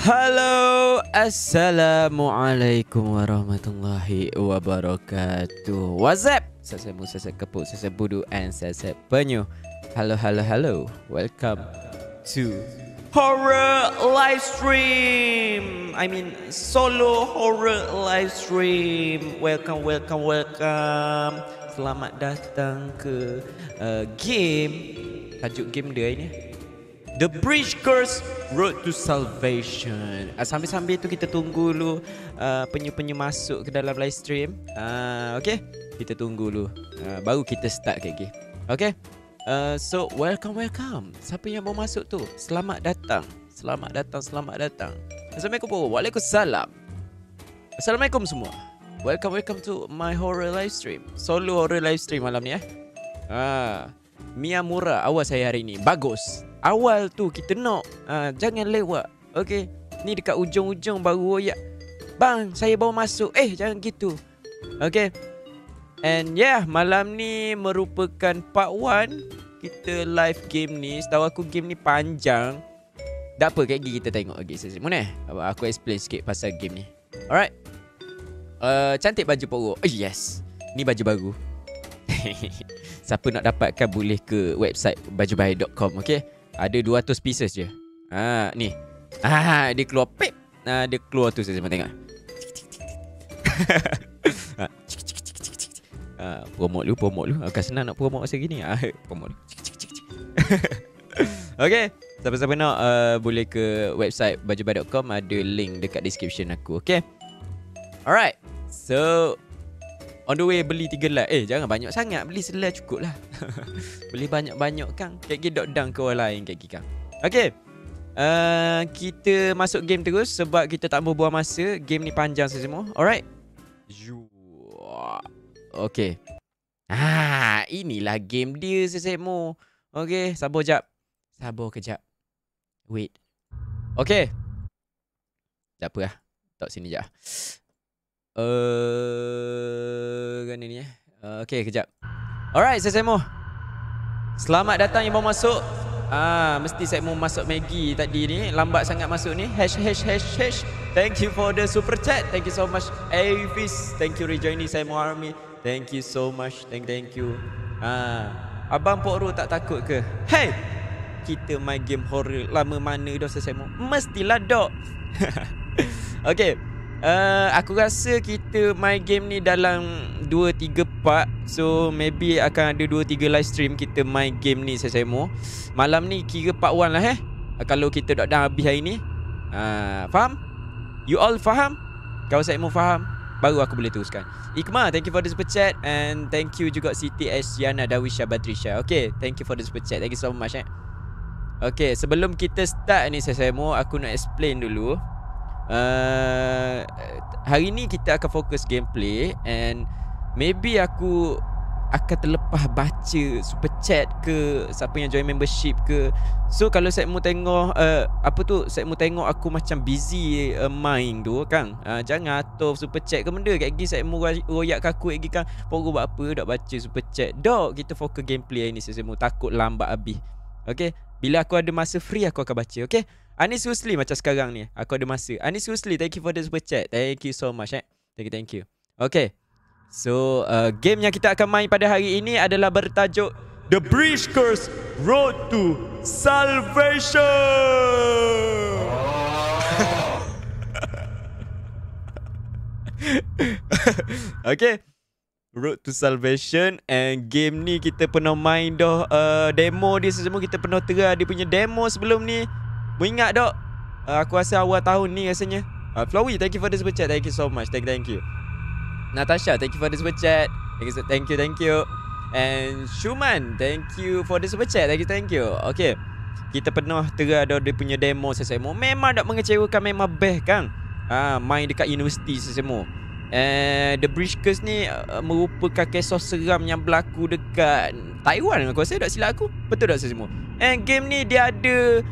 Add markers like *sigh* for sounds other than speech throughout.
Halo, assalamualaikum warahmatullahi wabarakatuh. What's up? Sese-mu, sese-kepu, sese Budu, and sese Penyu. Halo, halo, halo. Welcome to horror live stream. I mean solo horror live stream. Welcome, welcome, welcome. Selamat datang ke uh, game. Tajuk game dia ini. The Bridge Curse Road to Salvation. Uh, sambil-sambil tu kita tunggu dulu uh, ah, penyu-penyu masuk ke dalam live stream. Uh, okay, kita tunggu dulu. Uh, baru kita start ke okay. okay. Uh, so, welcome, welcome. Siapa yang mau masuk tu? Selamat datang. Selamat datang, selamat datang. Assalamualaikum. Waalaikumsalam. Assalamualaikum semua. Welcome, welcome to my horror live stream. Solo horror live stream malam ni eh. Ah, uh, Mia Mura awas saya hari ini. Bagus awal tu kita nak uh, jangan lewat. Okey. Ni dekat ujung-ujung baru royak. Bang, saya bawa masuk. Eh, jangan gitu. Okey. And yeah, malam ni merupakan part 1 kita live game ni. Setahu aku game ni panjang. Tak apa, kaki kita tengok lagi. Okay, Sesimun eh. Aku explain sikit pasal game ni. Alright. Uh, cantik baju pokok. Oh, eh, yes. Ni baju baru. *laughs* Siapa nak dapatkan boleh ke website bajubahaya.com. Okay. Ada 200 pieces je Ha ah, ni. Ha ah, dia keluar pip. Ha ah, dia keluar tu saya tengok. *laughs* Ha ah, promote lu promote lu. Agak senang nak promote masa gini. Ah *laughs* promote. *laughs* okay Siapa-siapa nak uh, Boleh ke website Bajabai.com Ada link dekat description aku Okay Alright So On the way beli tiga lah Eh jangan banyak sangat Beli selai cukup lah *laughs* Beli banyak-banyak kang Kaki dok dang ke orang lain kaki kang Okay uh, eh, Kita masuk game terus Sebab kita tak mau buang masa Game ni panjang semua Alright Okay Ah, Inilah game dia sesemo Okey, sabar jap Sabar kejap Wait Okey. Tak apa lah Tak sini je Eh, kan ni ya, eh. uh, eh, Okay kejap Alright saya Semo Selamat datang yang baru masuk Ah, Mesti saya mau masuk Maggie tadi ni Lambat sangat masuk ni Hash hash hash hash Thank you for the super chat Thank you so much Avis Thank you rejoining mau Army Thank you so much Thank thank you Ah, Abang Pokro tak takut ke? Hey Kita main game horror Lama mana dah saya Semo Mestilah dok *laughs* Okay Uh, aku rasa kita main game ni dalam 2-3 part So maybe akan ada 2-3 live stream kita main game ni saya mo Malam ni kira part 1 lah eh uh, Kalau kita dah, dah habis hari ni uh, Faham? You all faham? Kalau saya mo faham Baru aku boleh teruskan Ikma, thank you for the super chat And thank you juga Siti Asyana Dawisha Batrisha Okay, thank you for the super chat Thank you so much eh Okay, sebelum kita start ni saya mo Aku nak explain dulu Uh, hari ni kita akan fokus gameplay and maybe aku akan terlepas baca super chat ke siapa yang join membership ke so kalau saya setmu tengok uh, apa tu saya setmu tengok aku macam busy uh, main tu kan uh, jangan atur super chat ke benda kat saya setmu royak kaku lagi kan pokok buat apa dak baca super chat dok kita fokus gameplay ini saya setmu takut lambat habis okey bila aku ada masa free aku akan baca okey Anis Husli macam sekarang ni Aku ada masa Anis Husli thank you for the super chat Thank you so much eh Thank you thank you Okay So uh, game yang kita akan main pada hari ini adalah bertajuk The Bridge Curse Road to Salvation *laughs* Okay Road to Salvation And game ni kita pernah main dah uh, Demo dia semua Kita pernah terah dia punya demo sebelum ni Mengingat dok uh, Aku rasa awal tahun ni rasanya uh, eh, Flowey thank you for the super chat Thank you so much Thank you thank you Natasha thank you for the super chat Thank you thank you, thank you. And Shuman Thank you for the super chat Thank you thank you Okay Kita penuh. terah dok Dia punya demo sesemo Memang dok mengecewakan Memang best kan Ah, uh, Main dekat universiti sesemo And The Bridge Curse ni uh, Merupakan kisah seram yang berlaku dekat Taiwan aku rasa tak silap aku Betul tak semua And game ni dia ada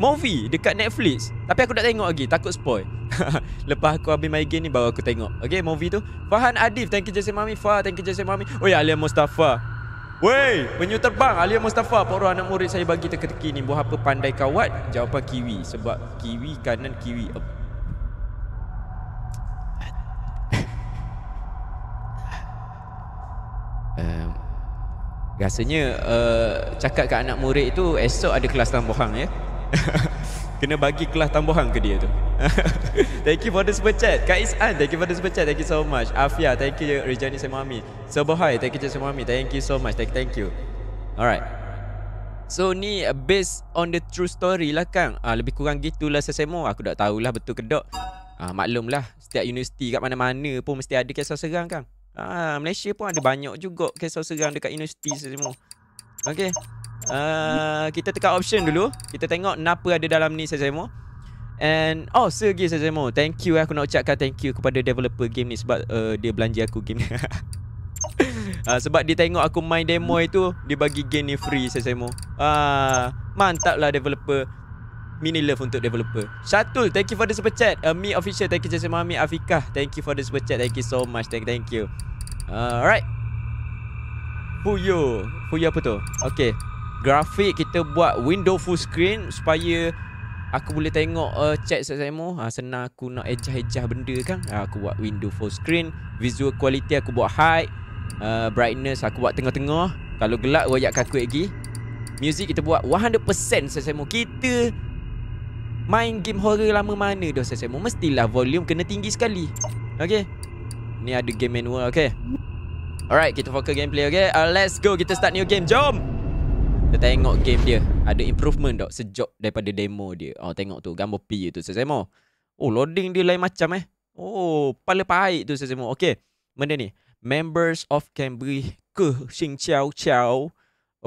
movie dekat Netflix Tapi aku tak tengok lagi Takut spoil *laughs* Lepas aku habis main game ni Baru aku tengok Okay movie tu Fahan Adif Thank you Jason Mami Fah thank you Jason Mami Oh ya yeah, Alia Mustafa Wey Penyu terbang Alia Mustafa Poro anak murid saya bagi teka-teki ni Buah apa pandai kawat Jawapan kiwi Sebab kiwi kanan kiwi um, *laughs* Rasanya uh, Cakap kat anak murid tu Esok ada kelas tambahan ya *laughs* kena bagi kelas tambahan ke dia tu *laughs* thank you for the super chat Kak Isan thank you for the super chat thank you so much Afia thank you Rejani Semami Sobohai thank you Semami thank you so much thank, thank you alright So ni uh, based on the true story lah kang ah, Lebih kurang gitulah saya semua Aku tak tahulah betul ke tak ah, Maklumlah Setiap universiti kat mana-mana pun Mesti ada kisah serang kang ah, Malaysia pun ada banyak juga Kisah serang dekat universiti saya semua Okay uh, Kita tekan option dulu Kita tengok Kenapa ada dalam ni Sazemo And Oh Sergei Sazemo Thank you eh. Aku nak ucapkan thank you Kepada developer game ni Sebab uh, dia belanja aku game ni *laughs* uh, Sebab dia tengok aku main demo hmm. itu Dia bagi game ni free Sazemo uh, Mantap lah developer Mini love untuk developer Syatul Thank you for the super chat uh, Me official Thank you Sazemo Me Afiqah Thank you for the super chat Thank you so much Thank, thank you uh, Alright Puyo Puyo apa tu Okay grafik kita buat window full screen supaya aku boleh tengok uh, chat Saitama. Ha senang aku nak ejah-ejah benda kan. Ha, aku buat window full screen, visual quality aku buat high, uh, brightness aku buat tengah-tengah. Kalau gelap wayak aku lagi. Music kita buat 100% Saitama. Kita main game horror lama mana dah Saitama. Mestilah volume kena tinggi sekali. Okay, Ni ada game manual Okay, Alright, kita fokus gameplay Okay, Uh, let's go. Kita start new game. Jom. Jom. Kita tengok game dia Ada improvement tak Sejak daripada demo dia Oh tengok tu Gambar P tu Sesemo Oh loading dia lain macam eh Oh Pala pahit tu Sesemo Okay Benda ni Members of Cambry Ke Xing Chiao Chiao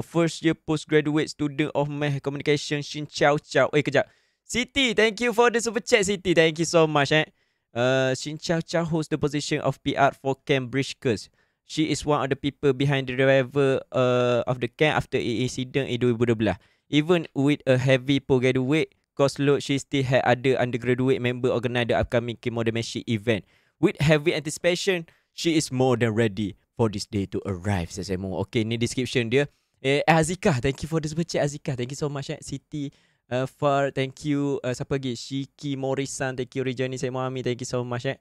A first year postgraduate student of math communication Xing Chiao Chiao Eh kejap Siti thank you for the super chat Siti Thank you so much eh Uh, Xin Chao Chao host the position of PR for Cambridge Curse she is one of the people behind the driver uh, of the car after the incident in 2012. Even with a heavy postgraduate, graduate, cause load, she still had other undergraduate member organize the upcoming Kimo Demeshi event. With heavy anticipation, she is more than ready for this day to arrive, says Emo. Okay, ni description dia. Eh, eh Azika, thank you for the super chat, Azika. Thank you so much, eh. Siti. Uh, Far, thank you. Uh, siapa lagi? Shiki Morrison, thank you. Rejani Semuami, thank you so much, eh.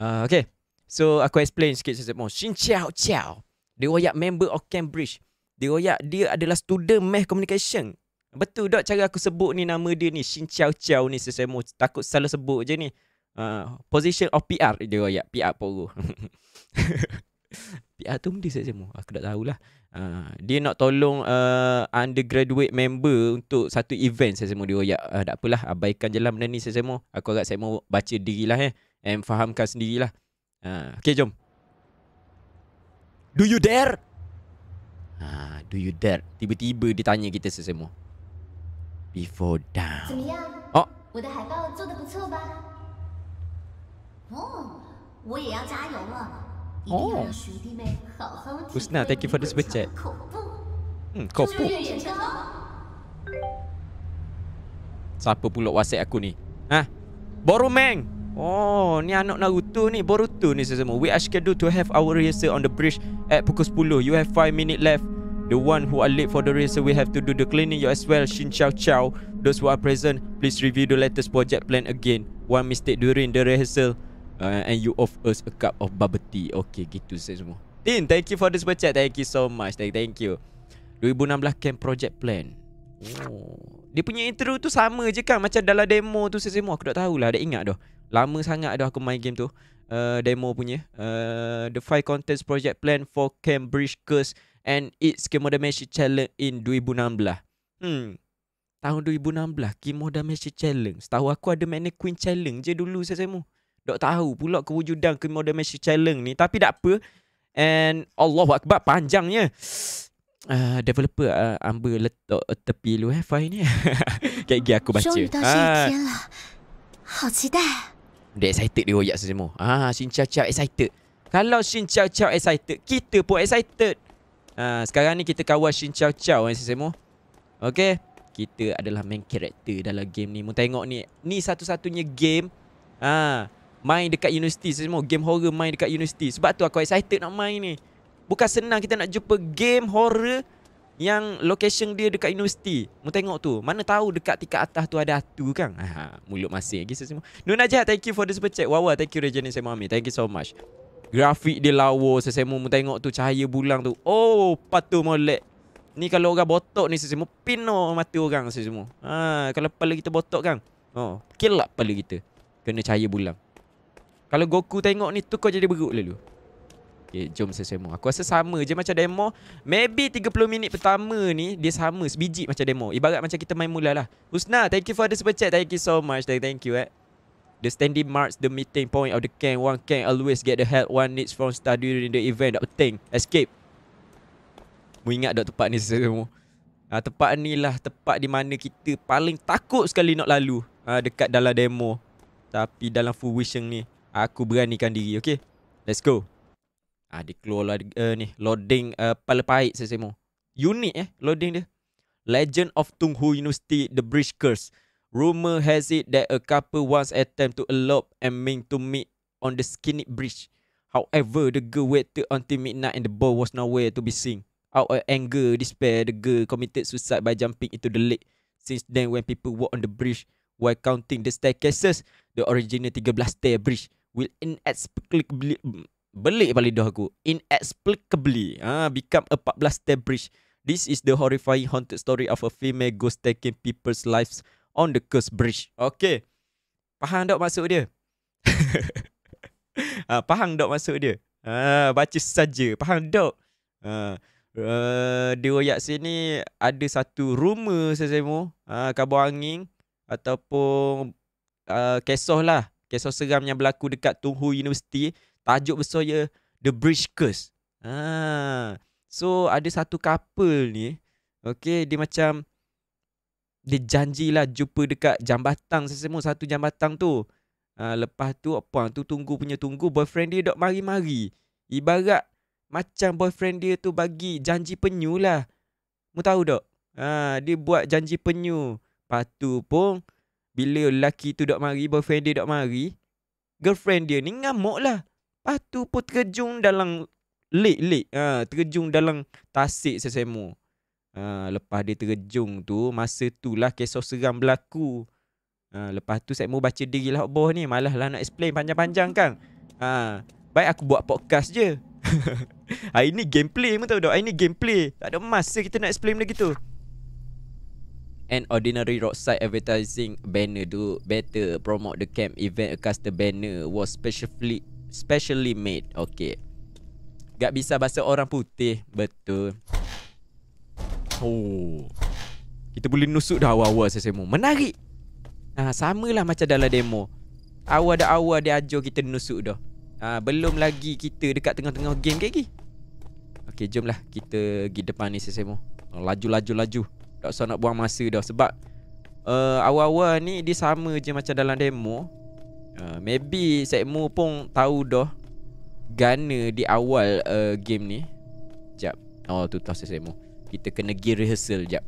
Uh, okay. So aku explain sikit sikit more. Shin Chiao Chiao. Dia royak member of Cambridge. Dia royak dia adalah student math communication. Betul tak cara aku sebut ni nama dia ni Shin Chiao Chiao ni sesemo takut salah sebut je ni. Uh, position of PR dia royak PR Poro. *laughs* PR tu mesti sesemo. Aku tak tahulah. Uh, dia nak tolong uh, undergraduate member untuk satu event sesemo dia royak. Uh, tak apalah abaikan je lah benda ni sesemo. Aku agak sesemo baca dirilah eh and fahamkan sendirilah. Ha, okay, jom. Do you dare? Ha, do you dare? Tiba-tiba dia tanya kita sesemua. Before down. Oh. Oh. oh. Husna, thank you for the super chat. Hmm, kopu. Siapa pula WhatsApp aku ni? Ha? Boru Meng! Oh, ni anak Naruto ni, Boruto ni saya semua. We are scheduled to have our rehearsal on the bridge at pukul 10. You have 5 minutes left. The one who are late for the rehearsal, we have to do the cleaning you as well. Shin Chow Chow. Those who are present, please review the latest project plan again. One mistake during the rehearsal uh, and you offer us a cup of bubble tea. Okay, gitu saya semua. Tin, thank you for this project. Thank you so much. Thank, thank you. 2016 camp project plan. Oh. Dia punya intro tu sama je kan Macam dalam demo tu saya semua Aku tak tahulah Ada ingat tu Lama sangat dah aku main game tu uh, Demo punya uh, The five contents project plan for Cambridge Curse And its Kimo Damage Challenge in 2016 Hmm Tahun 2016 Kimo Damage Challenge Setahu aku ada mana Queen Challenge je dulu saya semua Tak tahu pula kewujudan Kimo Damage Challenge ni Tapi tak apa And Allah Akbar panjangnya Uh, developer uh, Amber letak tepi lu eh file ni. *laughs* Kayak gigi aku baca. Ah. Dia excited dia royak semua Ah, Shin Chow Chow excited Kalau Shin Chow Chow excited Kita pun excited ah, Sekarang ni kita kawal Shin Chow Chow eh, semua Okay Kita adalah main character dalam game ni Mu tengok ni Ni satu-satunya game ah, Main dekat universiti semua Game horror main dekat universiti Sebab tu aku excited nak main ni Bukan senang kita nak jumpa game horror yang location dia dekat universiti. Mu tengok tu. Mana tahu dekat tingkat atas tu ada hatu kan. Ha, mulut masih lagi semua. Nuna Jahat, thank you for the super chat. Wawa, thank you Regenin Sama Amir. Thank you so much. Grafik dia lawa. Sesemu, mu tengok tu cahaya bulang tu. Oh, patu molek. Ni kalau orang botok ni sesemu, pino mata orang sesemu. Ha, ah, kalau kepala kita botok kan. Oh, kilap kepala kita. Kena cahaya bulang. Kalau Goku tengok ni, tu kau jadi beruk lalu. Okay, jom saya semua. Aku rasa sama je macam demo. Maybe 30 minit pertama ni, dia sama sebiji macam demo. Ibarat macam kita main mula lah. Husna, thank you for the super chat. Thank you so much. Thank you, eh. The standing marks, the meeting point of the camp. One camp always get the help one needs from star during the event. Tak penting. Escape. Mu ingat tak tempat ni semua? Ha, tempat ni lah tempat di mana kita paling takut sekali nak lalu. Ha, dekat dalam demo. Tapi dalam fruition ni, aku beranikan diri. Okay? Let's go. Ah dia keluar uh, ni loading uh, pala pahit saya semua. Unik eh loading dia. Legend of Tung Hu University The Bridge Curse. Rumor has it that a couple once attempt to elope and mean to meet on the skinny bridge. However, the girl waited until midnight and the boy was nowhere to be seen. Out of anger, despair, the girl committed suicide by jumping into the lake. Since then, when people walk on the bridge while counting the staircases, the original 13-stair bridge will inexplicably belik balik lidah aku inexplicably uh, become a 14 step bridge this is the horrifying haunted story of a female ghost taking people's lives on the cursed bridge okay faham tak maksud dia uh, *laughs* faham tak maksud dia uh, baca saja faham tak uh, Uh, di Royak sini ada satu rumah saya semua uh, kabar angin ataupun uh, kesoh lah Kesoh seram yang berlaku dekat Tunghu University Tajuk besar dia The Bridge Curse. Ha. So ada satu couple ni, okay, dia macam dia janjilah jumpa dekat jambatan sesemua satu jambatan tu. Ha, lepas tu apa tu tunggu punya tunggu boyfriend dia dok mari-mari. Ibarat macam boyfriend dia tu bagi janji penyu lah. Mu tahu dok? Ha, dia buat janji penyu. Lepas tu pun bila lelaki tu dok mari, boyfriend dia dok mari. Girlfriend dia ni ngamuk lah. Ah tu pun terjung dalam lek-lek. Ha, terjung dalam tasik sesemu. Ha, lepas dia terjung tu, masa tu lah kesos seram berlaku. Ha, lepas tu saya mau baca diri lah boh ni. Malah lah nak explain panjang-panjang kan. Ha, baik aku buat podcast je. *laughs* ha, ini gameplay pun tahu tak? Ini gameplay. Tak ada masa kita nak explain benda gitu. An ordinary roadside advertising banner tu better promote the camp event a custom banner was specially specially made. Okay. Gak bisa bahasa orang putih. Betul. Oh. Kita boleh nusuk dah awal-awal saya semua. Menarik. Ah, samalah macam dalam demo. Awal dah awal dia ajar kita nusuk dah. Ah, belum lagi kita dekat tengah-tengah game lagi. Okey, jomlah kita pergi depan ni sesemu. Laju-laju-laju. Tak usah nak buang masa dah sebab uh, awal-awal ni dia sama je macam dalam demo. Ha, maybe Sekmu pun tahu dah Gunner di awal uh, game ni Sekejap Oh tu tahu Sekmu Kita kena gear rehearsal sekejap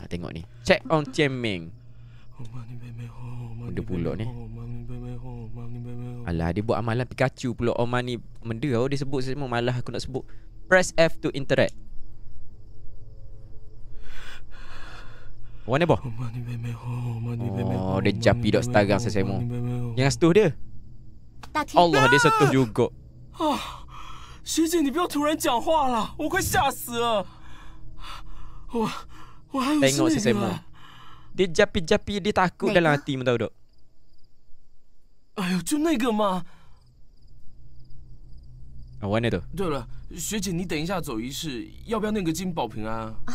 ha, Tengok ni Check on Chen Meng Benda pulak ni Alah dia buat amalan Pikachu pula Oh money Benda oh, dia sebut Sekmu malah aku nak sebut Press F to interact Warna apa? Oh, dia japi dok setara sesemu. Yang setuh dia. Allah, dia setuh juga. Ah, Xu Jin, ni biar tu ren jang hua lah. Aku kaya sya si. Tengok sesemu. Dia japi-japi, dia takut dalam hati, tahu dok. Ayuh, ah, tu lah. nega ma. Warna tu? 对了，学姐，你等一下走仪式，要不要那个金宝瓶啊？啊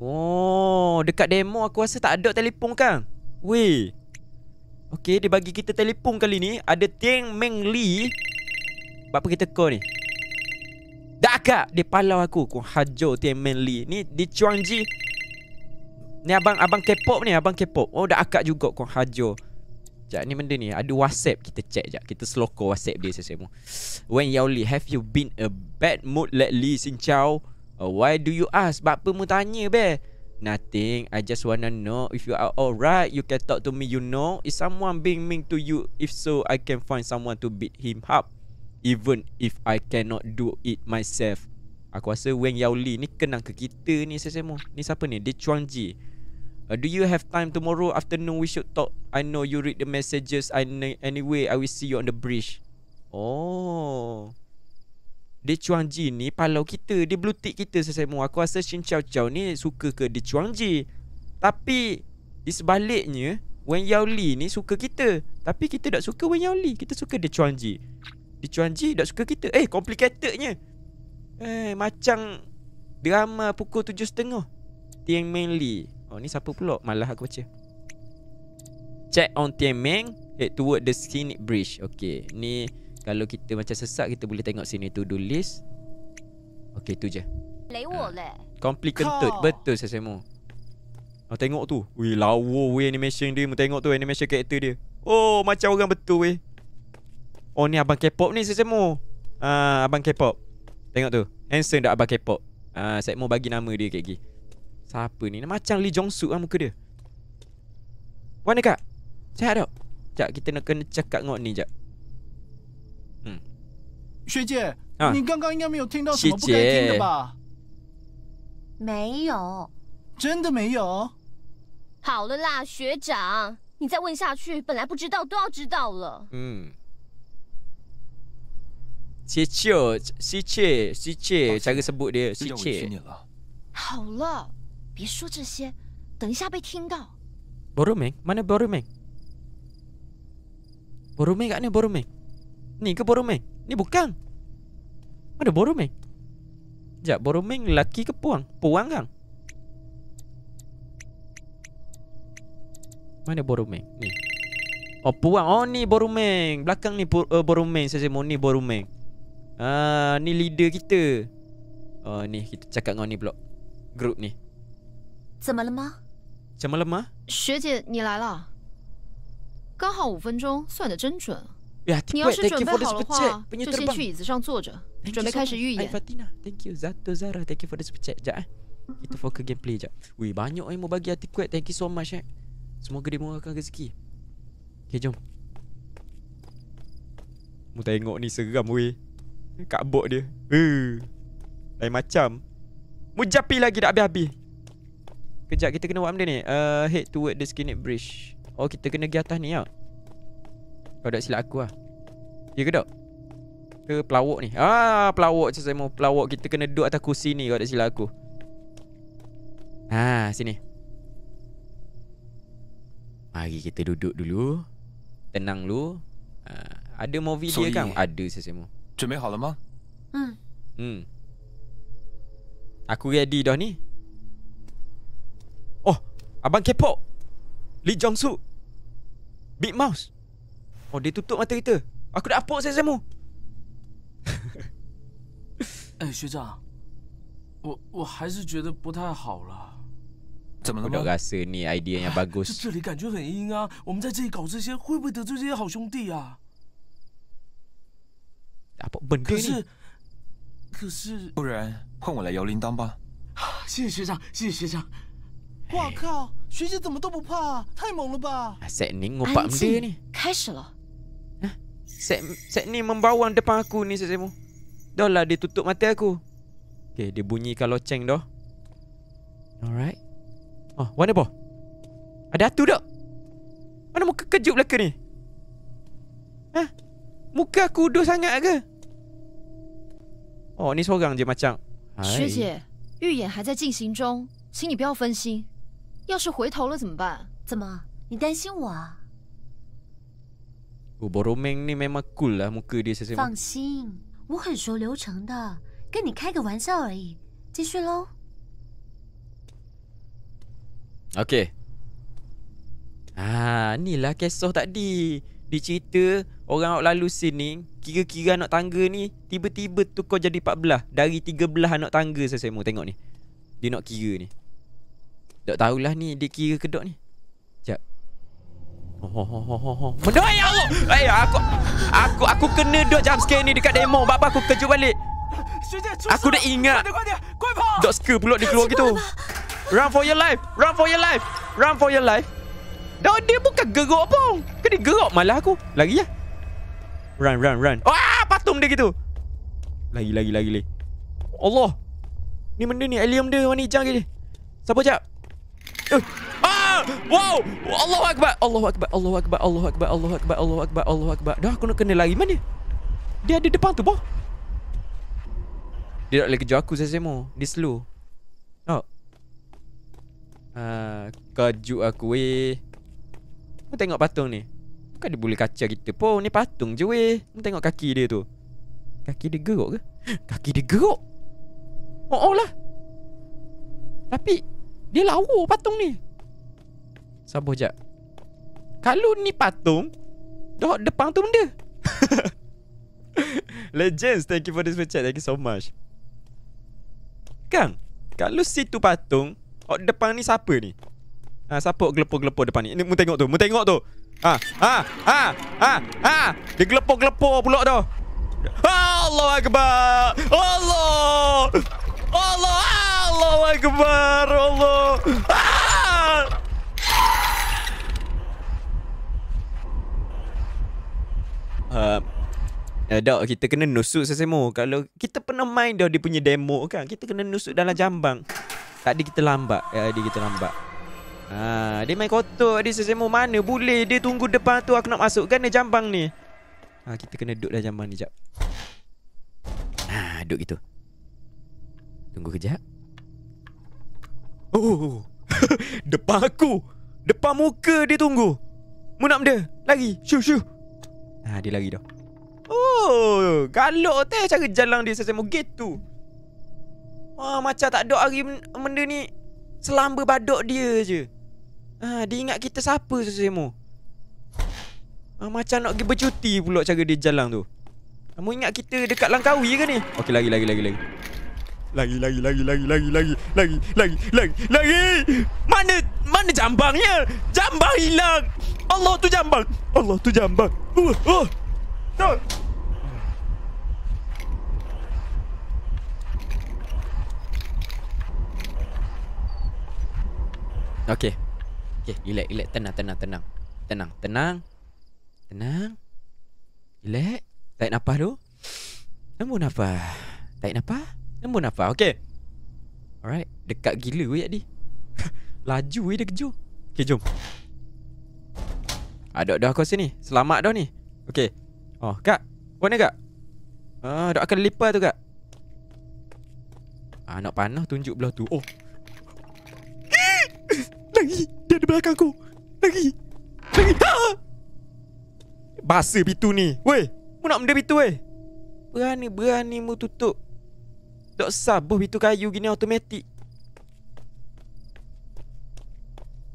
Oh, dekat demo aku rasa tak ada telefon kan? Weh. Okey, dia bagi kita telefon kali ni. Ada Tiang Meng Li. Apa kita call ni? Dah kak, dia palau aku. Kau hajo Tiang Meng Li. Ni di Chuanji. Ji. Ni abang abang K-pop ni, abang K-pop. Oh, dah akak juga kau hajo. Jap ni benda ni Ada whatsapp Kita check jap Kita slow call whatsapp dia sesemu. Wen Yao Li Have you been a bad mood lately Xin Chao? Uh, why do you ask? Sebab apa mu tanya be? Nothing. I just wanna know if you are alright. You can talk to me. You know, is someone being mean to you? If so, I can find someone to beat him up. Even if I cannot do it myself. Aku rasa Wang Yao Li ni kenang ke kita ni sesemu. Ni siapa ni? Dia Chuan Ji. Uh, do you have time tomorrow afternoon? We should talk. I know you read the messages. I anyway. I will see you on the bridge. Oh. Dia Chuang Ji ni palau kita Dia Blutik kita sesama Aku rasa Shin Chow Chow ni suka ke Dia Chuang Ji Tapi Di sebaliknya Wen Yao Li ni suka kita Tapi kita tak suka Wen Yao Li Kita suka Dia Chuang Ji Dia Chuang Ji tak suka kita Eh complicatednya Eh macam Drama pukul tujuh setengah Tian Meng Li Oh ni siapa pula Malah aku baca Check on Tian Meng Head toward the scenic bridge Okay Ni kalau kita macam sesak Kita boleh tengok sini To do list Okay tu je ah. eh? Complete kentut Betul sesemu Oh tengok tu Weh lawa weh animation dia mu Tengok tu animation karakter dia Oh macam orang betul weh Oh ni abang K-pop ni sesemu Ah uh, abang K-pop Tengok tu Handsome tak abang K-pop Ah uh, sesemu bagi nama dia kat Siapa ni Macam Lee Jong Suk lah muka dia Mana kak Cak tak Sekejap kita nak kena cakap dengan ni sekejap 学姐，你刚刚应该没有听到什么不该听的吧？没有，真的没有。好了啦，学长，你再问下去，本来不知道都要知道了。嗯。谢谢，谢谢，谢谢，才给十步的谢谢。好了，别说这些，等一下被听到。不入梅，哪里不入梅？不入梅，哪里不入梅？你个不入梅。Ni bukan Mana Boromeng Sekejap Boromeng lelaki ke puang Puang kan Mana Boromeng Ni Oh puang Oh ni Boromeng Belakang ni uh, eh, Boromeng Saya sebut ni Boromeng Ah, ni leader kita Oh ni kita cakap dengan ni blok Group ni Macam ah? mana? Macam mana? Ah? Syedje, ni lah 刚好五分钟，算得真准。你要是准备好的话，就先去椅子上坐着，准备开始预演。Fatina, thank you, Zato Zara, thank you for the super chat. Jaga, eh. kita fokus gameplay jaga. Wih banyak yang mau bagi hati kuat, thank you so much. Eh. Semoga dia mahu akan rezeki. Okay, jom. Mu tengok ni seram wey. Kabut dia. Uh. Lain macam. Mu japi lagi dah habis-habis. Kejap kita kena buat benda ni. Uh, head toward the skinny bridge. Oh, kita kena pergi atas ni lah. Ya. Kau tak silap aku lah Ya ke tak? Ke pelawak ni Ah pelawak macam saya mau Pelawak kita kena duduk atas kursi ni Kau tak silap aku Haa ah, sini Mari kita duduk dulu Tenang dulu ha, Ada movie dia kan? Ada saya mau Cuma hal Hmm Hmm Aku ready dah ni Oh Abang Kepok Lee Jong Suk. Big Mouse Oh dia tutup mata kita Aku dah apa saya semua *laughs* Eh, Syedah Aku masih rasa baik. Lah. ni idea yang bagus Di sini sangat Kita ini, baik? Apa benda ni? Kesi... Buran, huang wala yao lindang ba. Sisi, ah, Syedang. Sisi, Syedang. Wah, kau. Syedang 怎么都不怕. Tak mong 了吧. Asyik ni ngopak benda ni. Kaisi lah. Set, set ni membawang depan aku ni set semua. Dah lah dia tutup mata aku. Okay, dia bunyikan loceng dah. Alright. Oh, mana apa? Ada hatu tak? Mana muka kejut belaka ni? Hah? Muka aku duduk sangat ke? Oh, ni seorang je macam. Hai. Xu hai zai jing xing zhong. Xin ni biao fen xin. hui tou le zem ban? Ni dan xin wo Oh, Boromeng ni memang cool lah muka dia saya sembang. Okay. wo hen shou liu cheng de, gen ni kai ge wan xiao er yi. Ji xu lou. Okey. Ah, ni lah kisah tadi. Dia cerita orang nak lalu sini, kira-kira anak tangga ni tiba-tiba tukar jadi 14 dari 13 anak tangga saya semua tengok ni. Dia nak kira ni. Tak tahulah ni dia kira kedok ni. Mendoa ya Allah. Eh aku aku aku kena dok jump scare ni dekat demo. Bapa aku kejut balik. Aku dah ingat. Dok skill pula dia keluar gitu. Run for your life. Run for your life. Run for your life. Dah dia bukan gerok apa. Kan dia gerok malah aku. lagi lah. Run, run, run. Wah, patung dia gitu. Lagi, lagi, lagi lari. Allah. Ni benda ni, alien dia. Mana hijau gini. Siapa jap? Eh. Uh. Wow Allahu Akbar Allahu Akbar Allahu Akbar Allahu Akbar Allahu Akbar Allahu Akbar Allahu Akbar Dah aku nak kena lari mana Dia ada depan tu boh Dia nak lagi kejar aku Zazemo Dia slow No uh, ah, Kajuk aku weh Kau tengok patung ni Bukan dia boleh kacau kita pun Ni patung je weh Kau tengok kaki dia tu Kaki dia geruk ke *gasps* Kaki dia geruk Oh, oh lah Tapi Dia lawa patung ni Sabar jap Kalau ni patung dah depan tu benda *laughs* Legends Thank you for this chat Thank you so much Kang Kalau situ patung Ok oh, depan ni siapa ni Ah, ha, siapa gelepo-gelepo depan ni? Ini mu tengok tu, mu tengok tu. Ha, ha, ha, ha, ha. Dia gelepo-gelepo pula tu. Allah akbar. Allah. Allah, Allah akbar. Allah. Ah! uh, uh Dok kita kena nusuk sesemu Kalau kita pernah main dah dia punya demo kan Kita kena nusuk dalam jambang Tadi kita lambat eh, Tadi kita lambat uh, Dia main kotor Dia sesemu mana boleh Dia tunggu depan tu aku nak masuk Kan dia jambang ni uh, Kita kena duduk dalam jambang ni jap uh, Duduk gitu Tunggu kejap Oh, *laughs* depan aku Depan muka dia tunggu Munam dia lagi, Shoo shoo Ha, dia lari dah. Oh, galak teh cara jalan dia sesama gitu. tu. oh, macam tak ada hari benda ni selamba badak dia je. Ha, dia ingat kita siapa sesama? Ha, macam nak pergi bercuti pula cara dia jalan tu. Kamu ingat kita dekat Langkawi ke ni? Okey, lari lari lari lari. Lagi, lagi, lagi, lagi, lagi, lagi, lagi, lagi, lagi, lagi. Mana, mana jambangnya? Jambang hilang. Allah tu jambang. Allah tu jambang. oh oh uh. uh. Okay. Okay, relax, relax. Tenang, tenang, tenang. Tenang, tenang. Tenang. Relax. Tak nak apa tu. Tak nak apa Tak nak apa Nombor nafas Okay Alright Dekat gila weh Adi *laughs* Laju weh dia kejur Okay jom Ada dah aku sini Selamat dah ni Okay Oh kak Mana kak Ah, dah akan lipat tu kak Ah, nak panah tunjuk belah tu Oh *coughs* Lagi Dia ada belakang aku Lagi Lagi ah! Ha! Bahasa pitu ni Weh Mu nak benda pitu weh Berani-berani mu tutup tak sabuh itu kayu gini automatik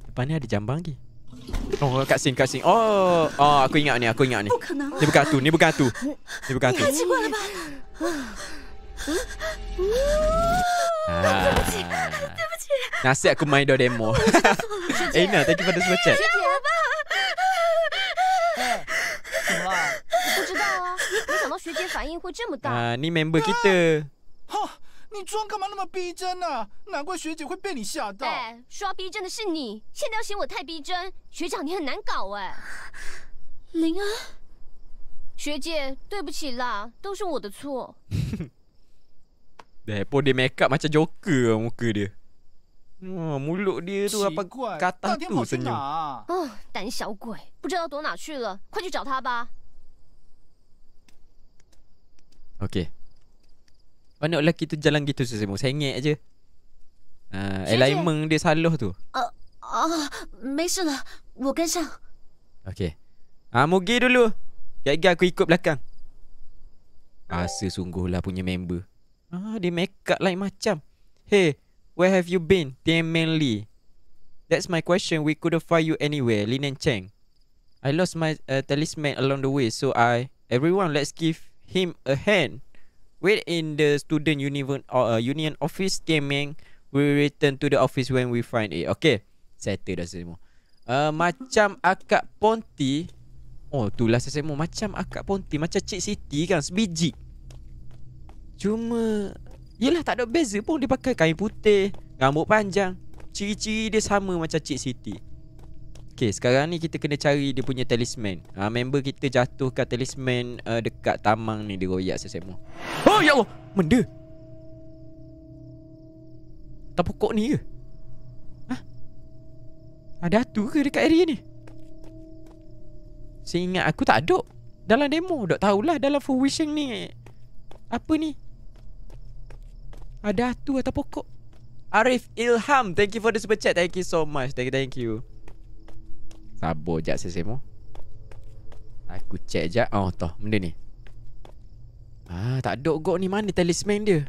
Depan ni ada jambang lagi Oh kat sini kat sini Oh, oh aku ingat ni aku ingat ni Ni bukan tu ni bukan tu Ni bukan tu ah. Nasi aku main dua demo *laughs* Eina thank you for the super chat Ah, ni member kita. 你装干嘛那么逼真啊？难怪学姐会被你吓到。哎，说逼真的是你，现在要嫌我太逼真。学长，你很难搞哎。灵儿，学姐，对不起啦，都是我的错。哎，*laughs* 我嗯，胆小鬼，不知道躲哪去了，快去找他吧。OK。Mana lelaki tu jalan gitu Susimu Sengit je uh, Alignment dia saluh tu Ah, uh, uh, Okay Ah, ha, Mugi dulu Gagal aku ikut belakang sungguh lah punya member Ah, Dia make up lain macam Hey Where have you been? Tian Lee That's my question We couldn't find you anywhere Lin and Cheng I lost my uh, talisman along the way So I Everyone let's give him a hand wait in the student union or uh, union office gaming we return to the office when we find it okay settle dah semua Uh, macam akak ponti Oh itulah saya semua Macam akak ponti Macam Cik Siti kan Sebiji Cuma Yelah tak ada beza pun Dia pakai kain putih Rambut panjang Ciri-ciri dia sama macam Cik Siti Okay sekarang ni kita kena cari dia punya talisman uh, Member kita jatuhkan talisman uh, dekat tamang ni di royak sesemu Oh ya Allah Benda Tak pokok ni ke? Hah? Ada hatu ke dekat area ni? Saya ingat aku tak ada Dalam demo Tak tahulah dalam fruition ni Apa ni? Ada hatu atau pokok? Arif Ilham Thank you for the super chat Thank you so much Thank you, thank you Sabar jap saya semua Aku check jap Oh toh benda ni Ah tak ada gok ni mana talisman dia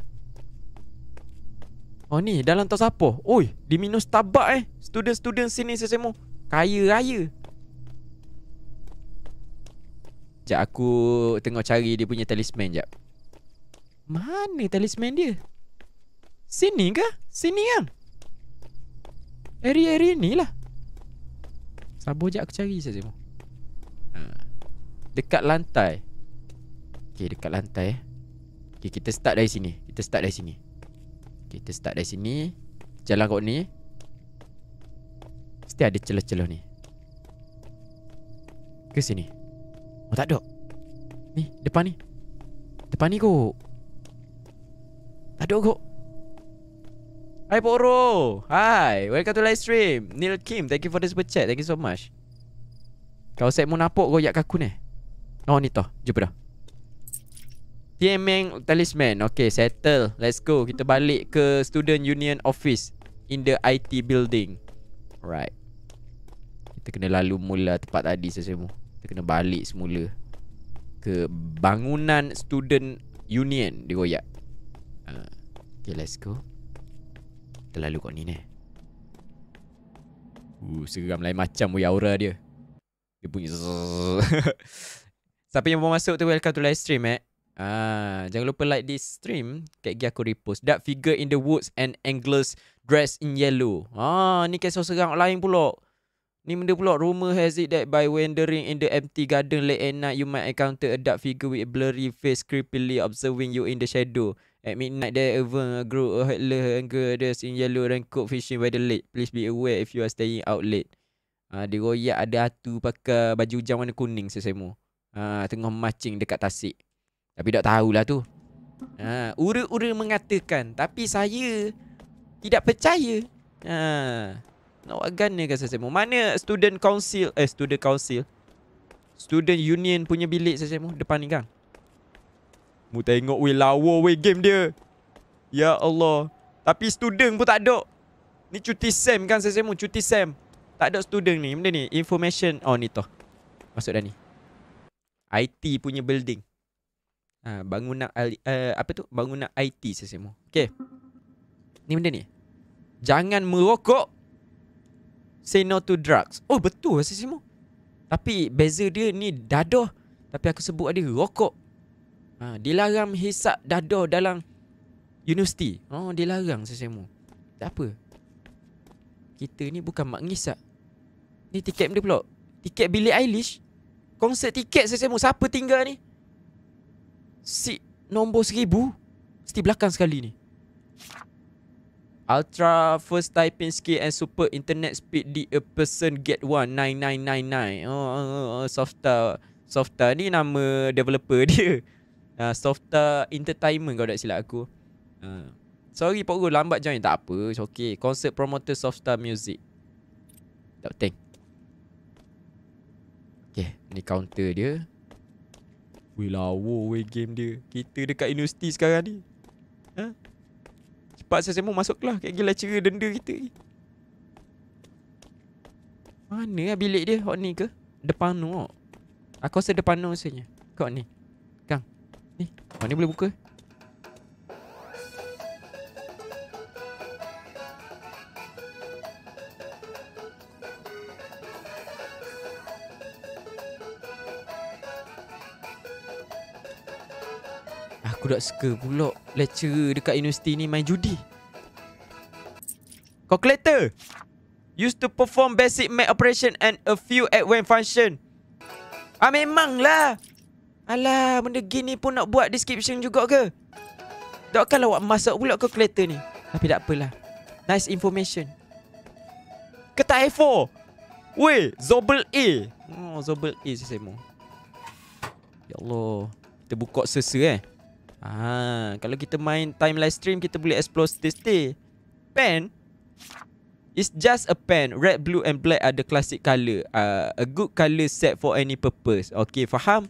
Oh ni dalam tas apa Oi di minus tabak eh Student-student sini saya semua Kaya raya Sekejap aku tengok cari dia punya talisman jap Mana talisman dia? Sini ke? Sini kan? Area-area ni lah Sabar je aku cari saja. Ha. Dekat lantai. Okey, dekat lantai eh. Okey, kita start dari sini. Kita start dari sini. Kita start dari sini. Jalan kot ni. Mesti ada celah-celah ni. Ke sini. Oh, tak ada. Ni, depan ni. Depan ni kok. Tak ada kok. Hai Poro Hai Welcome to live stream Neil Kim Thank you for the super chat Thank you so much Kau set mu napuk Goyak aku ni eh? Oh ni toh Jumpa dah TMN Talisman Okay settle Let's go Kita balik ke Student Union Office In the IT building Right, Kita kena lalu mula Tempat tadi sesemu Kita kena balik semula Ke Bangunan Student Union Di Goyak uh, Okay let's go Terlalu kau ni ni Uh, seram lain macam Weh aura dia Dia punya *laughs* Siapa yang mau masuk tu Welcome to live stream eh Ah, jangan lupa like this stream. Kek gi aku repost. That figure in the woods and anglers dress in yellow. Ah, ni kisah serang lain pula. Ni benda pula rumor has it that by wandering in the empty garden late at night you might encounter a dark figure with a blurry face creepily observing you in the shadow. At midnight there even a group of hurtler and girls in yellow and coat fishing by the lake. Please be aware if you are staying out late. Ah, Uh, dia royak ada hatu pakai baju hujan warna kuning sesemu. Ah uh, tengah marching dekat tasik. Tapi tak tahulah tu. Ah uh, ura-ura mengatakan tapi saya tidak percaya. Ha. Uh, nak gana kan sesemu. Mana student council? Eh student council. Student union punya bilik sesemu depan ni kan. Mu tengok weh lawa weh game dia. Ya Allah. Tapi student pun tak ada. Ni cuti sem kan saya semua cuti sem. Tak ada student ni. Benda ni information. Oh ni tu. Masuk dah ni. IT punya building. Ha, bangunan uh, apa tu? Bangunan IT saya semua. Okey. Ni benda ni. Jangan merokok. Say no to drugs. Oh betul lah saya semua. Tapi beza dia ni dadah. Tapi aku sebut dia rokok ha, Dilarang hisap dada dalam Universiti oh, Dilarang sesemu. Tak apa Kita ni bukan mak ngisap Ni tiket benda pula Tiket bilik Eilish Konsert tiket sesemu Siapa tinggal ni Si nombor seribu Mesti belakang sekali ni Ultra first typing skill and super internet speed di a person get one nine nine nine nine. Oh, oh, oh, oh softa softa ni nama developer dia uh, ah, Softa ah, Entertainment kau tak silap aku uh, Sorry Pak Guru lambat join Tak apa it's okay Concert promoter Softa Music Tak penting Okay ni counter dia Weh lawa weh game dia Kita dekat universiti sekarang ni huh? Ha? Cepat saya semua masuk kelas Kayak gila cerah denda kita ni Mana lah bilik dia Hot ni ke Depan tu Aku rasa depan tu sebenarnya Kau ni Ni Mana boleh buka Aku tak suka pula Lecturer dekat universiti ni main judi Calculator Used to perform basic math operation and a few advanced function Ah memanglah Alah, benda gini pun nak buat description juga ke? Takkanlah awak masuk pula ke kereta ni. Tapi tak apalah. Nice information. Ketak F4. Weh, Zobel A. Oh, Zobel A saya semua. Ya Allah. Kita buka sesa eh. Ah, kalau kita main time live stream, kita boleh explore statistik. Pen? It's just a pen. Red, blue and black are the classic colour. Uh, a good colour set for any purpose. Okay, faham?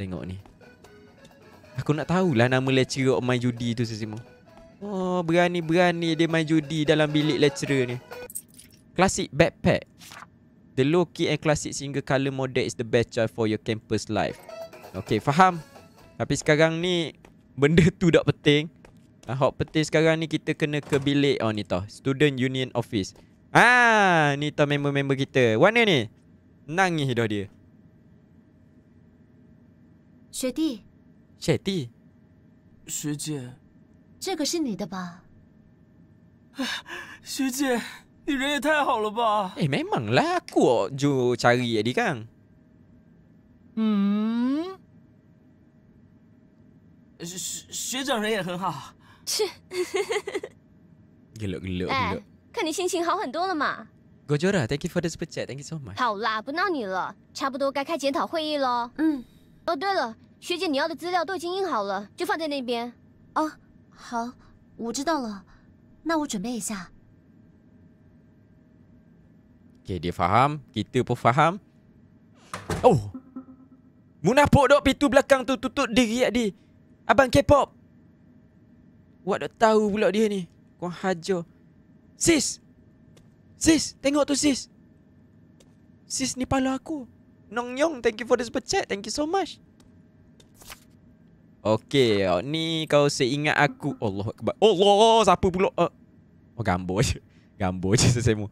tengok ni Aku nak tahulah nama lecturer of my judi tu Sesimo Oh berani-berani dia main judi dalam bilik lecturer ni Classic backpack The low key and classic single color model is the best choice for your campus life Okay faham Tapi sekarang ni Benda tu tak penting Ah, hot peti sekarang ni kita kena ke bilik Oh ni tau Student Union Office Ah, ni tau member-member kita Warna ni Nangis dah dia 学弟，学弟，学姐，这个是你的吧？学姐，你人也太好了吧？哎，没忙啦，过就查夜的看。嗯，学学长人也很好。去，*laughs* 乐乐乐。看你心情好很多了嘛。Gojo，thank you for the s p e c h thank you so much。好啦，不闹你了，差不多该开检讨会议喽。嗯。哦，对了，学姐，你要的资料都已经印好了，就放在那边。啊，好，我知道了，那我准备一下。Kau dia faham, kita perfaham. Oh, munah bodok, pintu belakang tu tutup d i g i a di, abang k p o p Wadah tahu b u l a dia ni, kau hajo. Sis, sis, tengok tu sis, sis ni palu aku. Nong Yong, thank you for the super chat. Thank you so much. Okay, oh, ni kau seingat aku. Allah, kebab. Allah, siapa pula? Uh. Oh, gambo, je. Gambar je sesemu.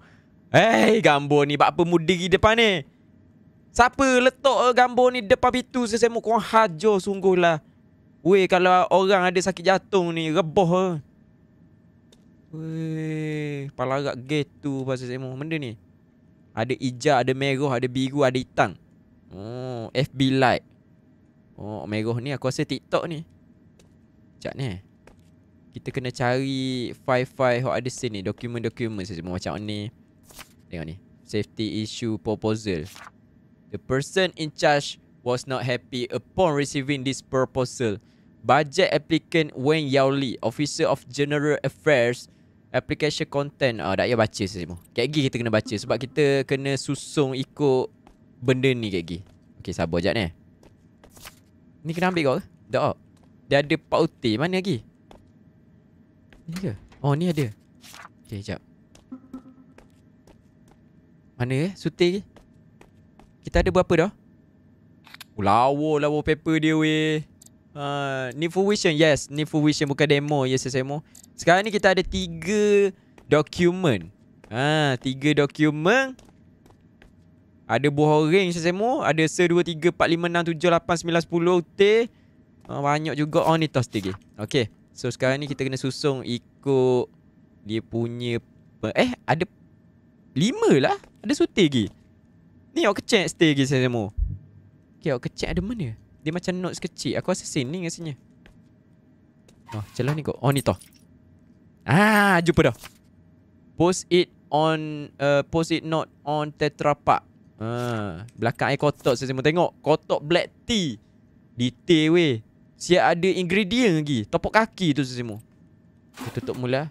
Hei, gambar ni. Bapa mu di depan ni. Siapa letak eh, gambo ni depan itu sesemu? Kau hajar sungguh lah. Weh, kalau orang ada sakit jantung ni, reboh lah. Eh. Weh, palarak gitu pasal sesemu. Benda ni. Ada hijau, ada merah, ada biru, ada hitam. Oh, FB Lite. Oh, merah ni aku rasa TikTok ni. Sekejap ni. Eh. Kita kena cari file-file hot ada sini ni. Dokumen-dokumen semua macam ni. Tengok ni. Safety issue proposal. The person in charge was not happy upon receiving this proposal. Budget applicant Wen Yao Li, Officer of General Affairs, application content. Oh, dah ya baca semua. Kek kita kena baca sebab kita kena susung ikut benda ni kat gi. Okey, sabar jap ni. Eh. Ni kena ambil kau ke? Dah. Oh. Dia ada pauti mana lagi? Ni ke? Oh, ni ada. Okey, jap. Mana eh? Suti Kita ada berapa dah? Oh, lawa lawa paper dia weh. Uh, ni fruition. Yes, ni fruition bukan demo. Yes, demo. Sekarang ni kita ada tiga dokumen. Ha, ah, tiga dokumen. Ada buah orange saya semua. Ada 1, dua tiga empat lima enam tujuh lapan sembilan sepuluh Teh. Ah, uh, banyak juga. Oh ni toast lagi. Okay. So sekarang ni kita kena susung ikut. Dia punya. Eh ada. lima lah. Ada suti lagi. Ni awak kecek stay lagi saya semua. Okay awak kecek ada mana. Dia macam notes kecil. Aku rasa sini rasanya. Oh celah ni kot. Oh ni toh. Ah jumpa dah. Post it on. Uh, post it not on tetrapak. Ha, belakang air kotak saya semua tengok Kotak black tea Detail weh Siap ada ingredient lagi Topok kaki tu saya semua Kita tutup mula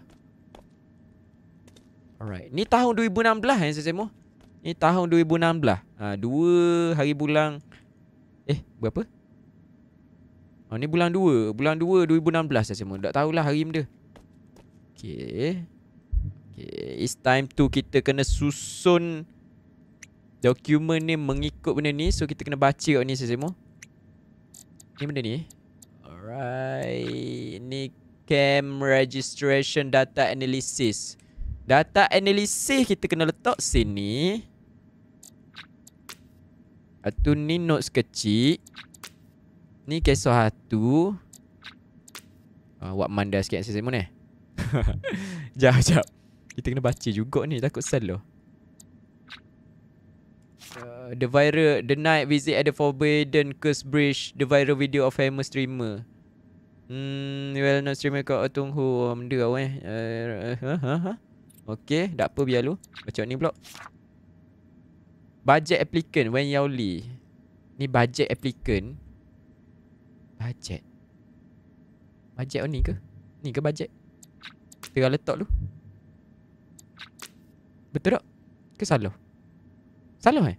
Alright Ni tahun 2016 eh saya semua Ni tahun 2016 ha, Dua hari bulan Eh berapa? Ha, ni bulan dua, Bulan dua 2016 saya semua Tak tahulah hari benda Okay Okay It's time to kita kena Susun Dokumen ni mengikut benda ni So kita kena baca kat ni Sesemo Ni benda ni Alright Ni Cam Registration Data Analysis Data Analysis kita kena letak sini Atu ni notes kecil Ni kesoh hatu uh, ah, Wak mandai sikit Sesemo ni Sekejap, *laughs* sekejap Kita kena baca juga ni Takut sel loh the viral the night visit at the Forbidden Curse Bridge, the viral video of famous streamer. Hmm, well not streamer kau Tung Hu benda kau eh. eh, eh, eh okay, tak apa biar lu. Macam ni blok. Budget applicant when yauli Ni budget applicant. Budget. Budget oh, ni ke? Ni ke budget? Tengah letak lu. Betul tak? Ke salah? Salah eh?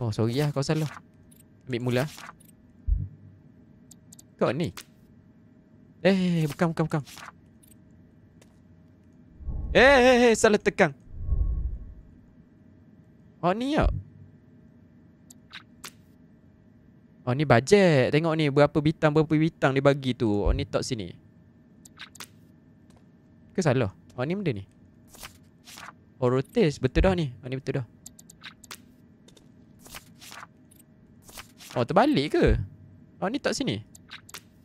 Oh sorry lah kau salah Ambil mula Kau ni Eh hey, eh, eh, bukan bukan bukan Eh eh, hey, eh, hey, salah tekan Oh ni ya Oh ni bajet Tengok ni berapa bitang berapa bitang dia bagi tu Oh ni tak sini Ke salah Oh ni benda ni Oh rotis betul dah ni Oh ni betul dah Oh terbalik ke? Oh ni tak sini?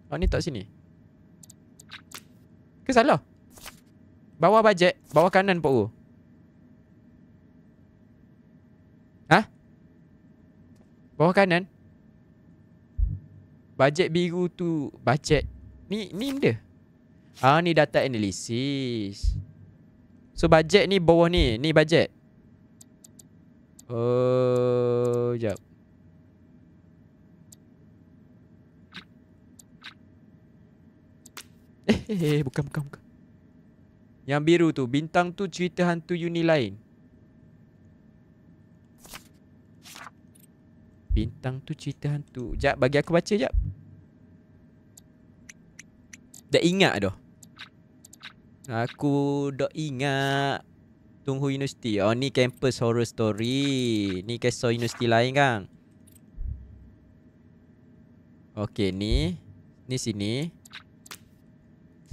Oh ni tak sini? Ke salah? Bawah bajet Bawah kanan Pak Wu Ha? Bawah kanan? Bajet biru tu Bajet Ni ni benda? Ah ni data analysis So bajet ni bawah ni Ni bajet Oh uh, Sekejap Eh, eh, eh bukan, bukan, bukan. Yang biru tu. Bintang tu cerita hantu uni lain. Bintang tu cerita hantu. Sekejap, bagi aku baca sekejap. Dah ingat dah. Aku dah ingat. Tunghu Universiti. Oh, ni campus horror story. Ni kisah universiti lain kan? Okay, ni. Ni sini.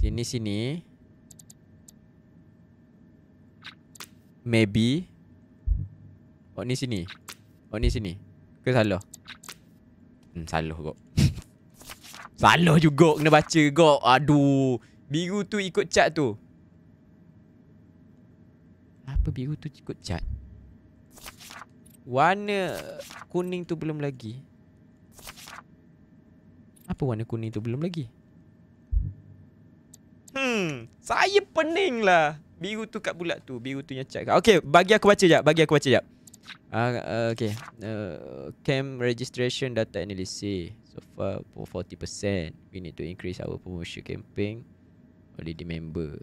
Ini sini. Maybe. Oh ni sini. Oh ni sini. Ke salah? Hmm, salah kok. *laughs* salah juga kena baca kok. Aduh. Biru tu ikut cat tu. Apa biru tu ikut cat? Warna kuning tu belum lagi. Apa warna kuning tu belum lagi? Hmm, saya pening lah. Biru tu kat bulat tu. Biru tu nyacat kat. Okay, bagi aku baca jap. Bagi aku baca jap. Uh, ah, uh, ah, okay. Uh, ah, cam registration data analysis. So far, 40%. We need to increase our promotion campaign. Only the member.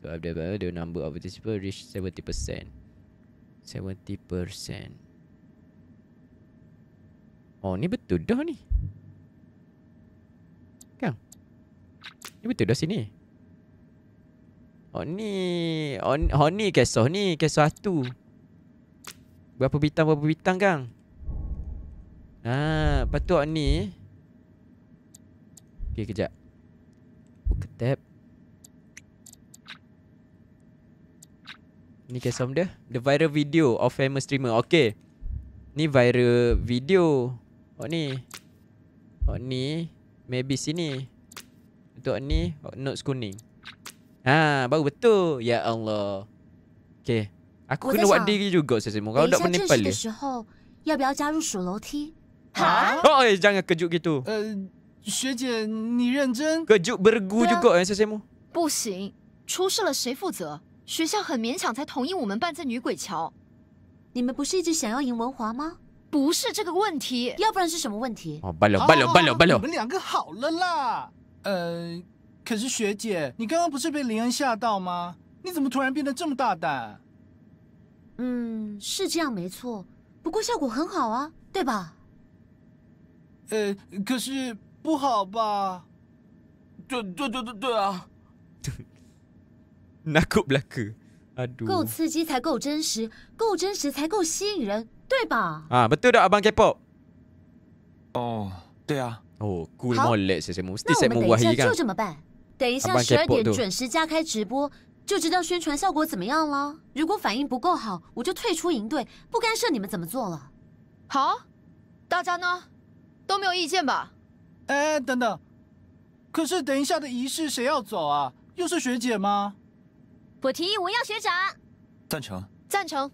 So, the, the number of participants reach 70%. 70%. Oh ni betul dah ni Kan Ni betul dah sini Oh ni, oh, oh ni kisah ni, kisah satu. Berapa bitang berapa bitang kang? Ha, ah, patut oh, ni. Okey kejap. Buka tab. Ni kisah dia, the viral video of famous streamer. Okey. Ni viral video. Oh ni. Oh ni, maybe sini. Untuk ni, notes kuning. Ha, baru betul. Ya Allah. Okay. Aku kena buat diri juga saya semua. Kalau tak menipal dia. Ya biar jaru su loti. Ha? ha? Oh, eh, jangan kejut gitu. Uh, eh, Xuejie, ni renzhen. Kejut bergu juga eh, saya semua. Pusing. Cusalah sui fuzi. 学校很勉强才同意我们办在女鬼桥。你们不是一直想要赢文华吗？不是这个问题，要不然是什么问题？哦，罢了罢了罢了罢了，你们两个好了啦。呃，可是学姐，你刚刚不是被林恩吓到吗？你怎么突然变得这么大胆？嗯，是这样没错，不过效果很好啊，对吧？呃，可是不好吧？对对对对对啊 n a k u 够刺激才够真实，够真实才够吸引人，对吧？啊，不对，的，阿邦 a n k p o 哦，对啊。哦 k o l malle s e s 谢 m u s disemus w a h y i 等一下，十二点准时加开直播，就知道宣传效果怎么样了。如果反应不够好，我就退出营队，不干涉你们怎么做了。好，大家呢都没有意见吧？哎，等等，可是等一下的仪式谁要走啊？又是学姐吗？我提议我要学长，赞成，赞成。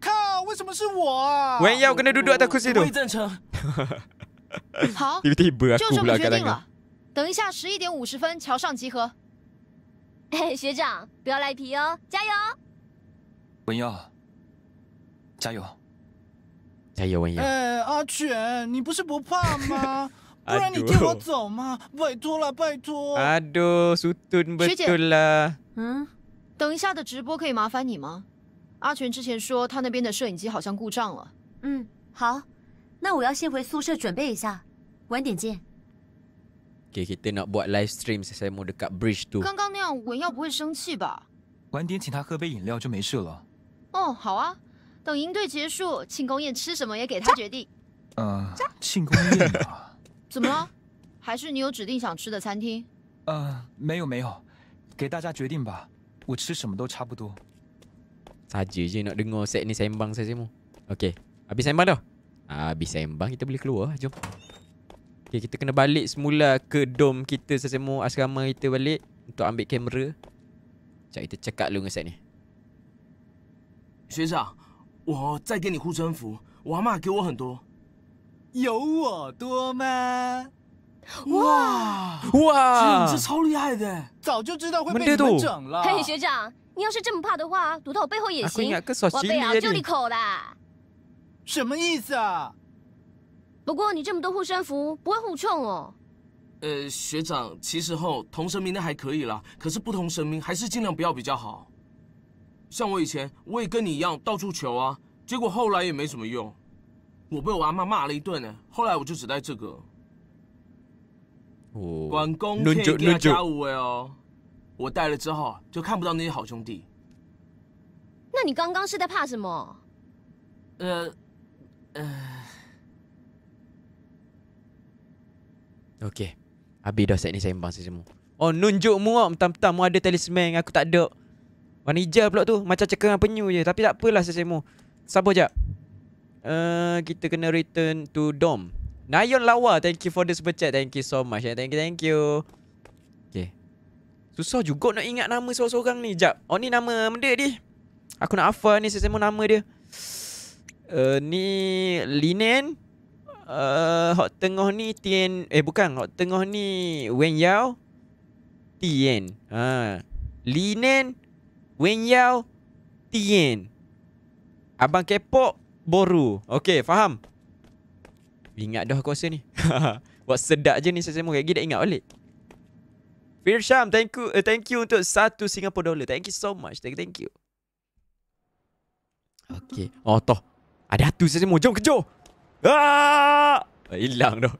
靠，为什么是我啊？我要跟那嘟嘟阿达去战斗。我赞成。好，*laughs* 就这么决定了。等一下，十一点五十分桥上集合。*laughs* 学长，不要赖皮哦，加油！文耀，加油，加油！文耀。哎，阿全，你不是不怕吗？*laughs* 不然你替我走嘛，拜托了，拜托。阿杜，恕不奉了。学姐，嗯，等一下的直播可以麻烦你吗？阿全之前说他那边的摄影机好像故障了。嗯，好，那我要先回宿舍准备一下，晚点见。Okay, kita nak buat live stream saya mau dekat bridge tu. Kang kang ni yang Wen Yao bukan sengsi ba? Wen Yao bukan sengsi ba? Wen Dian, cinta hebei yin liao, jom meisi lo. Oh, hawa. Deng ying dui jie shu, qing gong yen chi semo ye ge ta jie di. Uh, qing gong yen ba? Zemo? Hai shi ni you jidin xiang chi de canti? Uh, meiyo meiyo. Ge da jia jie din ba. Wu chi semo do cha bu du. Saja je nak dengar set ni sembang saya semua. Okay. Habis sembang dah? Habis sembang kita boleh keluar. Jom. Okay, ya, kita kena balik semula ke dom kita sesama asrama kita balik untuk ambil kamera. Cak kita cekak dulu dengan ni. Xueza, 我在给你护身符，我阿妈给我很多，有我多吗？哇哇，你是超厉害的，早就知道会被你们整了。嘿，学长，你要是这么怕的话，躲到我背后也行，我被咬就你口了。什么意思啊？不过你这么多护身符不会互冲哦。呃，学长，其实后同神明的还可以啦，可是不同神明还是尽量不要比较好。像我以前我也跟你一样到处求啊，结果后来也没什么用。我被我阿妈骂了一顿呢，后来我就只带这个。哦。管工可以给他加五位哦。我带了之后就看不到那些好兄弟。那你刚刚是在怕什么？呃，呃。Okay Habis dah set ni saya saya semua Oh nunjuk muak, lah Mentang-mentang mu ada talisman Aku tak ada Warna hijau pula tu Macam cekeran penyu je Tapi tak apalah saya semua Sabar jap uh, eh, Kita kena return to dom Nayon lawa Thank you for the super chat Thank you so much eh, Thank you thank you Okay Susah juga nak ingat nama seorang-seorang ni Jap Oh ni nama benda ni Aku nak hafal ni saya semua nama dia uh, Ni Linen Uh, hot tengah ni Tien eh bukan hot tengah ni Wen Yao Tien. Ha. Li Nen Wen Yao Tien. Abang kepok Boru. okay faham. Ingat dah aku rasa ni. *laughs* Buat sedap je ni saya semua. Gigi dah ingat balik. Firsham, thank you uh, thank you untuk satu Singapore dollar. Thank you so much. Thank you. Thank you. Okey. Oh, toh. Ada tu saya semua. Jom kejoh. Ah! Hilang tu.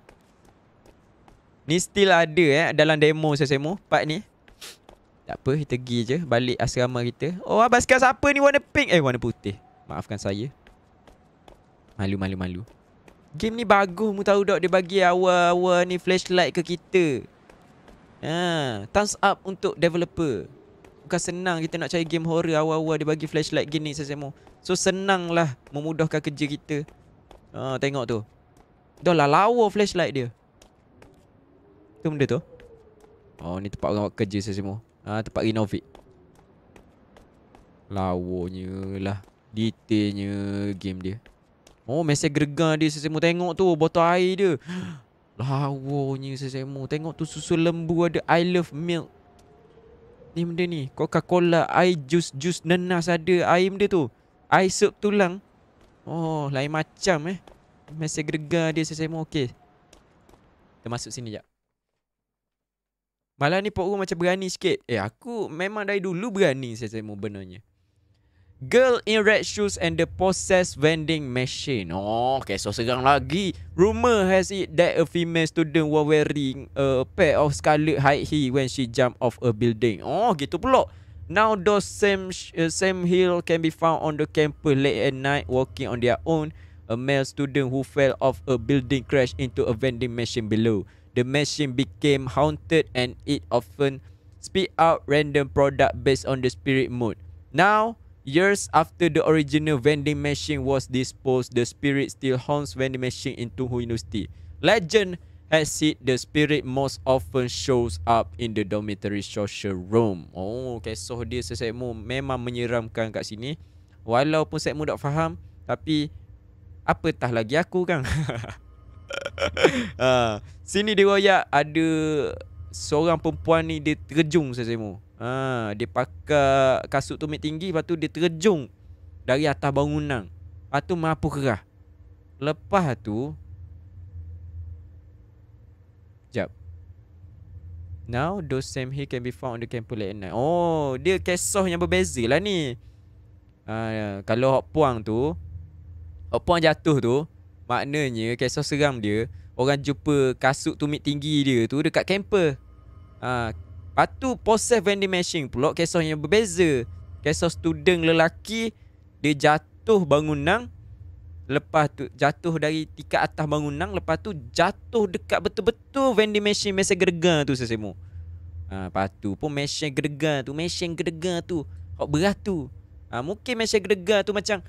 Ni still ada eh dalam demo saya semua part ni. Tak apa, kita pergi je balik asrama kita. Oh, abang sekarang siapa ni warna pink? Eh, warna putih. Maafkan saya. Malu, malu, malu. Game ni bagus mu tahu tak dia bagi awal-awal ni flashlight ke kita. Ha, thumbs up untuk developer. Bukan senang kita nak cari game horror awal-awal dia bagi flashlight gini saya semua. So senanglah memudahkan kerja kita. Ah, tengok tu. Dah lah lawa flashlight dia. Tu benda tu. Oh, ni tempat orang kerja saya semua. Ah, tempat renovate. Lawanya lah. Detailnya game dia. Oh, mesej gregar dia saya semua. Tengok tu botol air dia. *gasps* Lawanya saya semua. Tengok tu susu lembu ada. I love milk. Ni benda ni Coca-Cola Air jus Jus nenas ada Air benda tu Air sup tulang Oh, lain macam eh. Mesej gregar dia saya semua okey. Kita masuk sini jap. Malah ni Pok Rung macam berani sikit. Eh, aku memang dari dulu berani saya semua benarnya. Girl in red shoes and the possessed vending machine. Oh, okay, so segang lagi. Rumor has it that a female student was wearing a pair of scarlet high heels when she jumped off a building. Oh, gitu pula. Now those same uh, same hill can be found on the campus late at night walking on their own. A male student who fell off a building crashed into a vending machine below. The machine became haunted and it often spit out random product based on the spirit mood. Now, years after the original vending machine was disposed, the spirit still haunts vending machine into Hu Legend Had seat the spirit most often shows up in the dormitory social room. Oh, kesoh dia sesekmu memang menyeramkan kat sini. Walaupun sesekmu tak faham, tapi apa tah lagi aku kan. *laughs* ha, sini di royak ada seorang perempuan ni dia terjung sesekmu. Ha, dia pakai kasut tumit tinggi, lepas tu dia terjung dari atas bangunan. Lepas tu mampu kerah. Lepas tu, Now, those same hill can be found on the temple at night. Oh, dia kesoh yang berbeza lah ni. Uh, kalau Hok Puang tu, Hok Puang jatuh tu, maknanya kesoh seram dia, orang jumpa kasut tumit tinggi dia tu dekat camper. Ha, uh, lepas tu, possess vending machine pula kesoh yang berbeza. Kesoh student lelaki, dia jatuh bangunan, Lepas tu jatuh dari tingkat atas bangunan Lepas tu jatuh dekat betul-betul vending machine mesin gerga tu sesemu ha, Lepas tu pun mesin gergan tu Mesin gerga tu Kau berat tu ha, Mungkin mesin gergan tu macam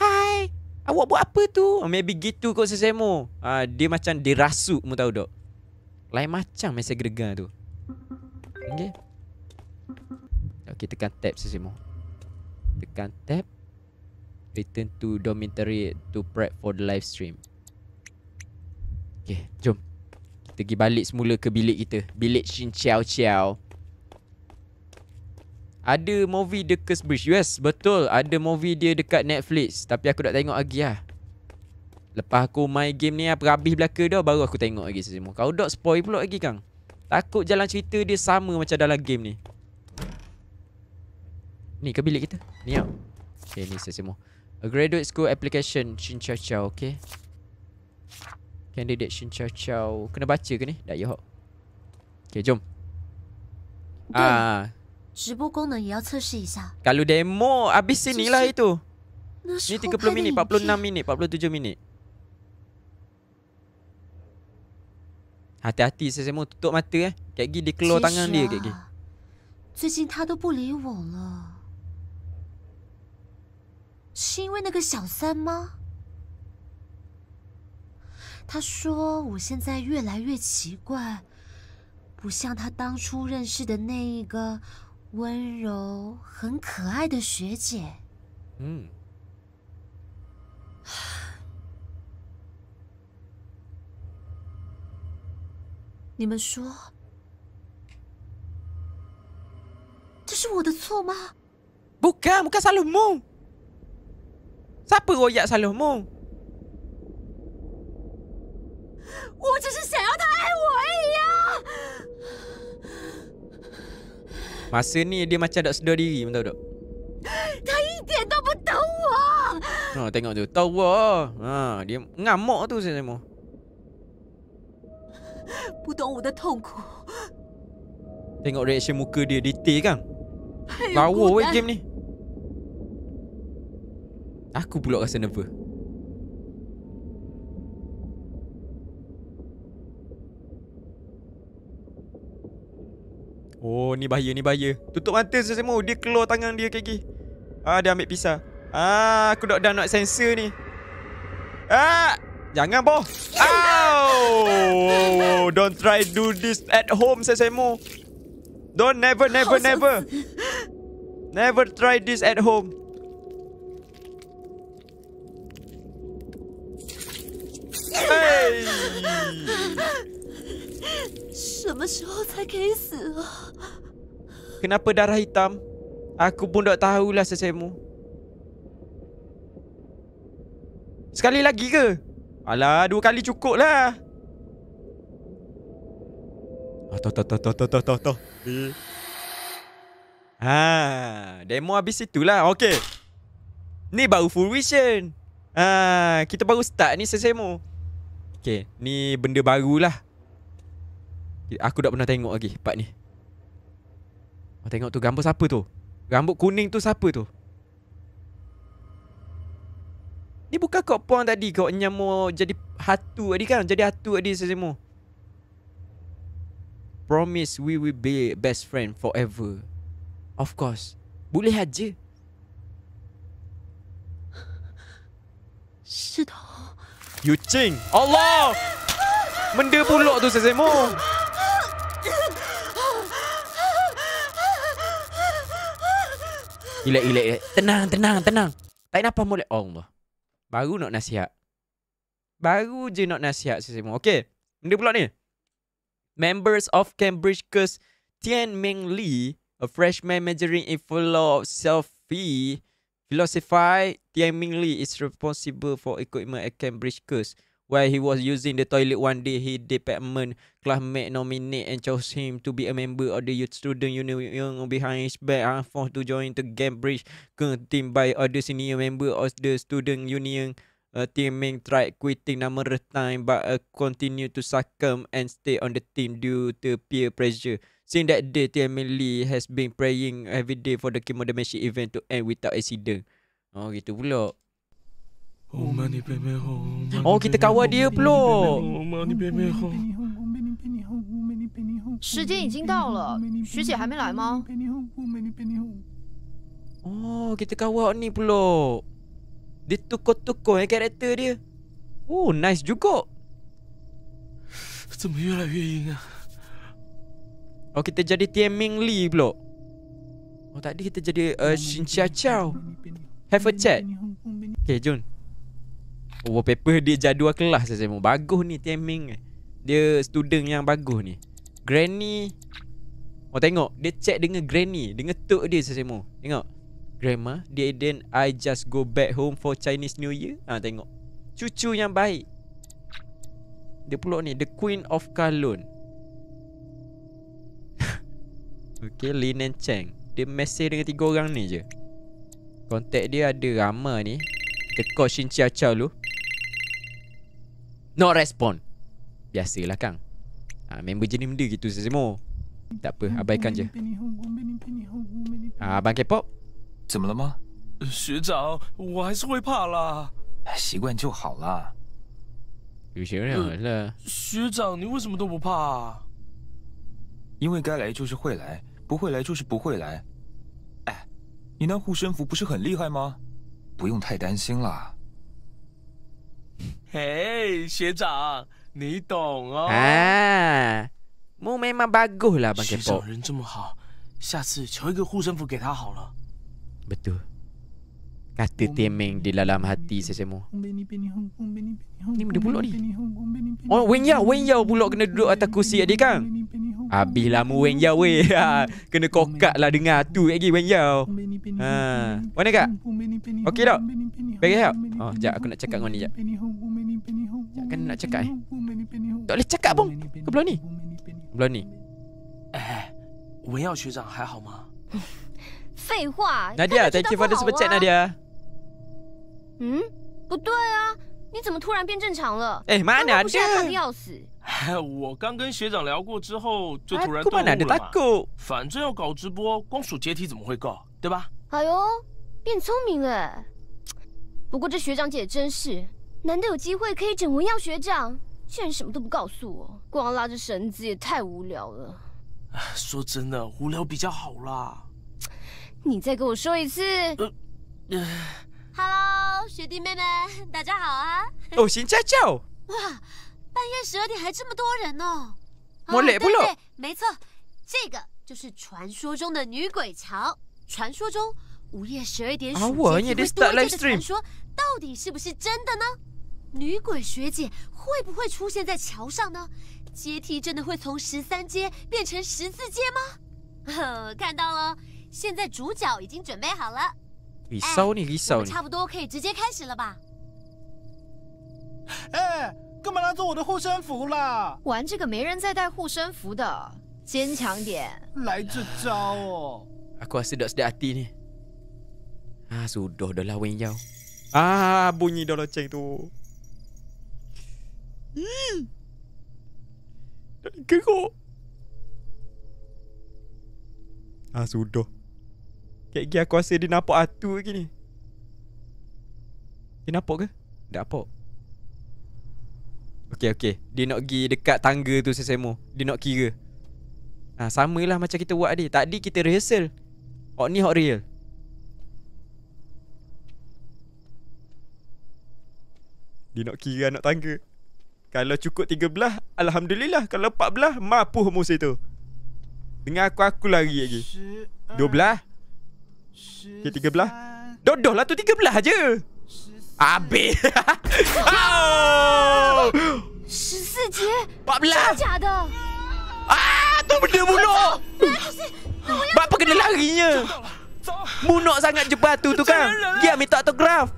Hai Awak buat apa tu? Ha, maybe gitu kot sesemu ha, Dia macam dirasuk mu tahu tak Lain macam mesin gerga tu Okay Okay tekan tap sesemu Tekan tap return to dormitory to prep for the live stream. Okay, jom. Kita pergi balik semula ke bilik kita. Bilik Shin Chiao Chiao. Ada movie The Curse Bridge. Yes, betul. Ada movie dia dekat Netflix. Tapi aku tak tengok lagi lah. Lepas aku main game ni apa habis belaka dah baru aku tengok lagi semua. Kau dok spoil pula lagi kang. Takut jalan cerita dia sama macam dalam game ni. Ni ke bilik kita? Ni ah. Okay, ni semua. A graduate school application Shin Chow Chow Okay Candidate Shin Chow Chow Kena baca ke ni Dak Yoho Okay jom Ah. kalau demo Habis sini lah itu Ni 30 minit 46 minit 47 minit Hati-hati saya semua tutup mata eh. Kak Gi dia keluar tangan dia Kak Gi. 最近他都不理我了。是因为那个小三吗？他说我现在越来越奇怪，不像他当初认识的那一个温柔、很可爱的学姐。嗯，*sighs* 你们说，这是我的错吗？不干，不干，啥都梦？Siapa royak salahmu? Oh, lah eh, ya. Masa ni dia macam tak sedar diri Tahu tak? Tahi dia tak bertawa Ha tengok tu Tawa lah. Ha dia ngamuk tu saya semua Putong wu de tongku Tengok reaction muka dia detail kan Bau weh game ni Aku pula rasa nervous Oh ni bahaya ni bahaya Tutup mata saya semua Dia keluar tangan dia kaki Ah dia ambil pisah Ah aku dah dah nak sensor ni Ah Jangan boh oh, Don't try do this at home saya semua Don't never never never Never try this at home 哎！什么时候才可以死啊？Kenapa darah hitam? Aku pun tak tahulah sesemu. Sekali lagi ke? Alah, dua kali cukup lah. Ah, toh, toh, toh, toh, toh, toh, toh, toh. Ha, demo habis itulah. Okey. Ni baru vision. Ha, kita baru start ni sesemu. Okay Ni benda baru lah. Aku tak pernah tengok lagi Part ni Mau tengok tu Gambar siapa tu Rambut kuning tu siapa tu Ni bukan kau puan tadi Kau nyamu Jadi hatu tadi kan Jadi hatu tadi Sesemu Promise we will be Best friend forever Of course Boleh aja 是的。*laughs* You Allah! Menda pulak tu Sesemo. Ile-ile, ilek. Tenang, tenang, tenang. Tak ada apa mulai. Oh, Allah. Baru nak nasihat. Baru je nak nasihat Sesemo. Okay. Menda pulak ni. Members of Cambridge Curse Tian Meng Li, a freshman majoring in philosophy, philosophy Tianming Li is responsible for equipment at Cambridge Curse. While he was using the toilet one day, his department classmate nominate and chose him to be a member of the youth student union behind his back and forced to join the Cambridge team by other senior member of the student union. A uh, team Ming tried quitting number of time, but uh, continued to succumb and stay on the team due to peer pressure. Since that day, TMA Lee has been praying every day for the Kimo Damashi event to end without accident. Oh, gitu pula. Oh, kita kawal dia pula. Lah. Lah, oh, kita kawal ni character dia. tukar tukar eh, yang dia. Oh, nice juga. 怎么越来越硬啊？Oh kita jadi Tian Ming Li pula Oh tadi kita jadi uh, Shin Chia Chow Have a chat Okay Jun Oh wallpaper dia jadual kelas saya lah, semua Bagus ni Tian Ming Dia student yang bagus ni Granny Oh tengok Dia chat dengan Granny Dengan tok dia saya semua Tengok Grandma Dia then I just go back home for Chinese New Year Ha tengok Cucu yang baik Dia pula ni The Queen of Kalun Okay Linen Cheng, Dia mesej dengan tiga orang ni je Kontak dia ada Rama ni Kita call Shin Chia Chow dulu Not respond Biasalah kang ha, Member jenis benda gitu semua. Tak apa Abaikan je Abang ah, K-pop Semalam Sejauh Saya masih takut 习惯就好了。有些人好了、呃。学长，你为什么都不怕、啊？因为该来就是会来，不会来就是不会来，哎，你那护身符不是很厉害吗？不用太担心了。嘿，学长，你懂哦。哎，木妹妈八够回来吧，学长人这么好，下次求一个护身符给他好了。不得。Kata temeng di dalam hati saya semua Ni benda pulak ni Oh Wen Yao Wen Yao pulak kena duduk atas kursi adik kang Habis lama Wen Yao weh Kena kokat lah dengar tu lagi Wen Yao ha. Mana kak? Okey tak? Bagi help Oh sekejap aku nak cakap dengan ni sekejap Sekejap kan nak cakap eh Tak boleh cakap pun Ke belum ni? Belum ni Eh Wen Yao 学长还好吗?废话，Nadia，thank you for the super chat，Nadia。嗯，不对啊，你怎么突然变正常了？哎妈呀，不是吓的要死！*laughs* 我刚跟学长聊过之后，就突然断电了嘛。反正要搞直播，光数阶梯怎么会够？对吧？哎呦，变聪明了。不过这学长姐真是，难得有机会可以整文耀学长，竟然什么都不告诉我，光拉着绳子也太无聊了。说真的，无聊比较好啦。你再跟我说一次。Hello，学弟妹们，*laughs* 大家好啊！哦，新家教。哇，半夜十二点还这么多人哦！我来不了。对，没错，这个就是传说中的女鬼桥。传说中，午夜十二点，数钱会多。这个传说到底是不是真的呢？女鬼学姐会不会出现在桥上呢？阶梯真的会从十三阶变成十四阶吗？呵，*laughs* 看到了，现在主角已经准备好了。risau ni, risau ni. Eh, Gue mau lanjut gue 护身符啦！玩这个没人再带护身符的，坚强点。来这招哦！阿瓜是得是得阿弟呢？啊，苏多的拉文妖，啊，不尼多罗切多。嗯，那你给我，阿苏多。Kek gi aku rasa dia nampak atu lagi ni. Dia nampak ke? Tak nampak. Okay okay. dia nak gi dekat tangga tu sesemu. Dia nak kira. Ha samalah macam kita buat tadi. Tadi kita rehearsal. Hot ni hot real. Dia nak kira anak tangga Kalau cukup tiga belah, Alhamdulillah Kalau empat belah, Mampu musuh tu Dengan aku aku lari lagi Dua belah. K13 Dodoh lah tu 13 je Habis oh! *laughs* Empat belah. Ah, tu benda bunuh. Bapa kena larinya. Bunuh sangat je batu tu kan. Dia minta autograf.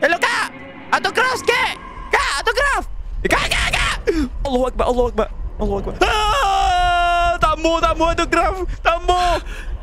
Hello kak. Autograf sikit. Kak, autograf. Kak, kak, kak. Allahu akbar, Allahu akbar. Allahu akbar. Ah, tamu, tamu autograf. Tamu.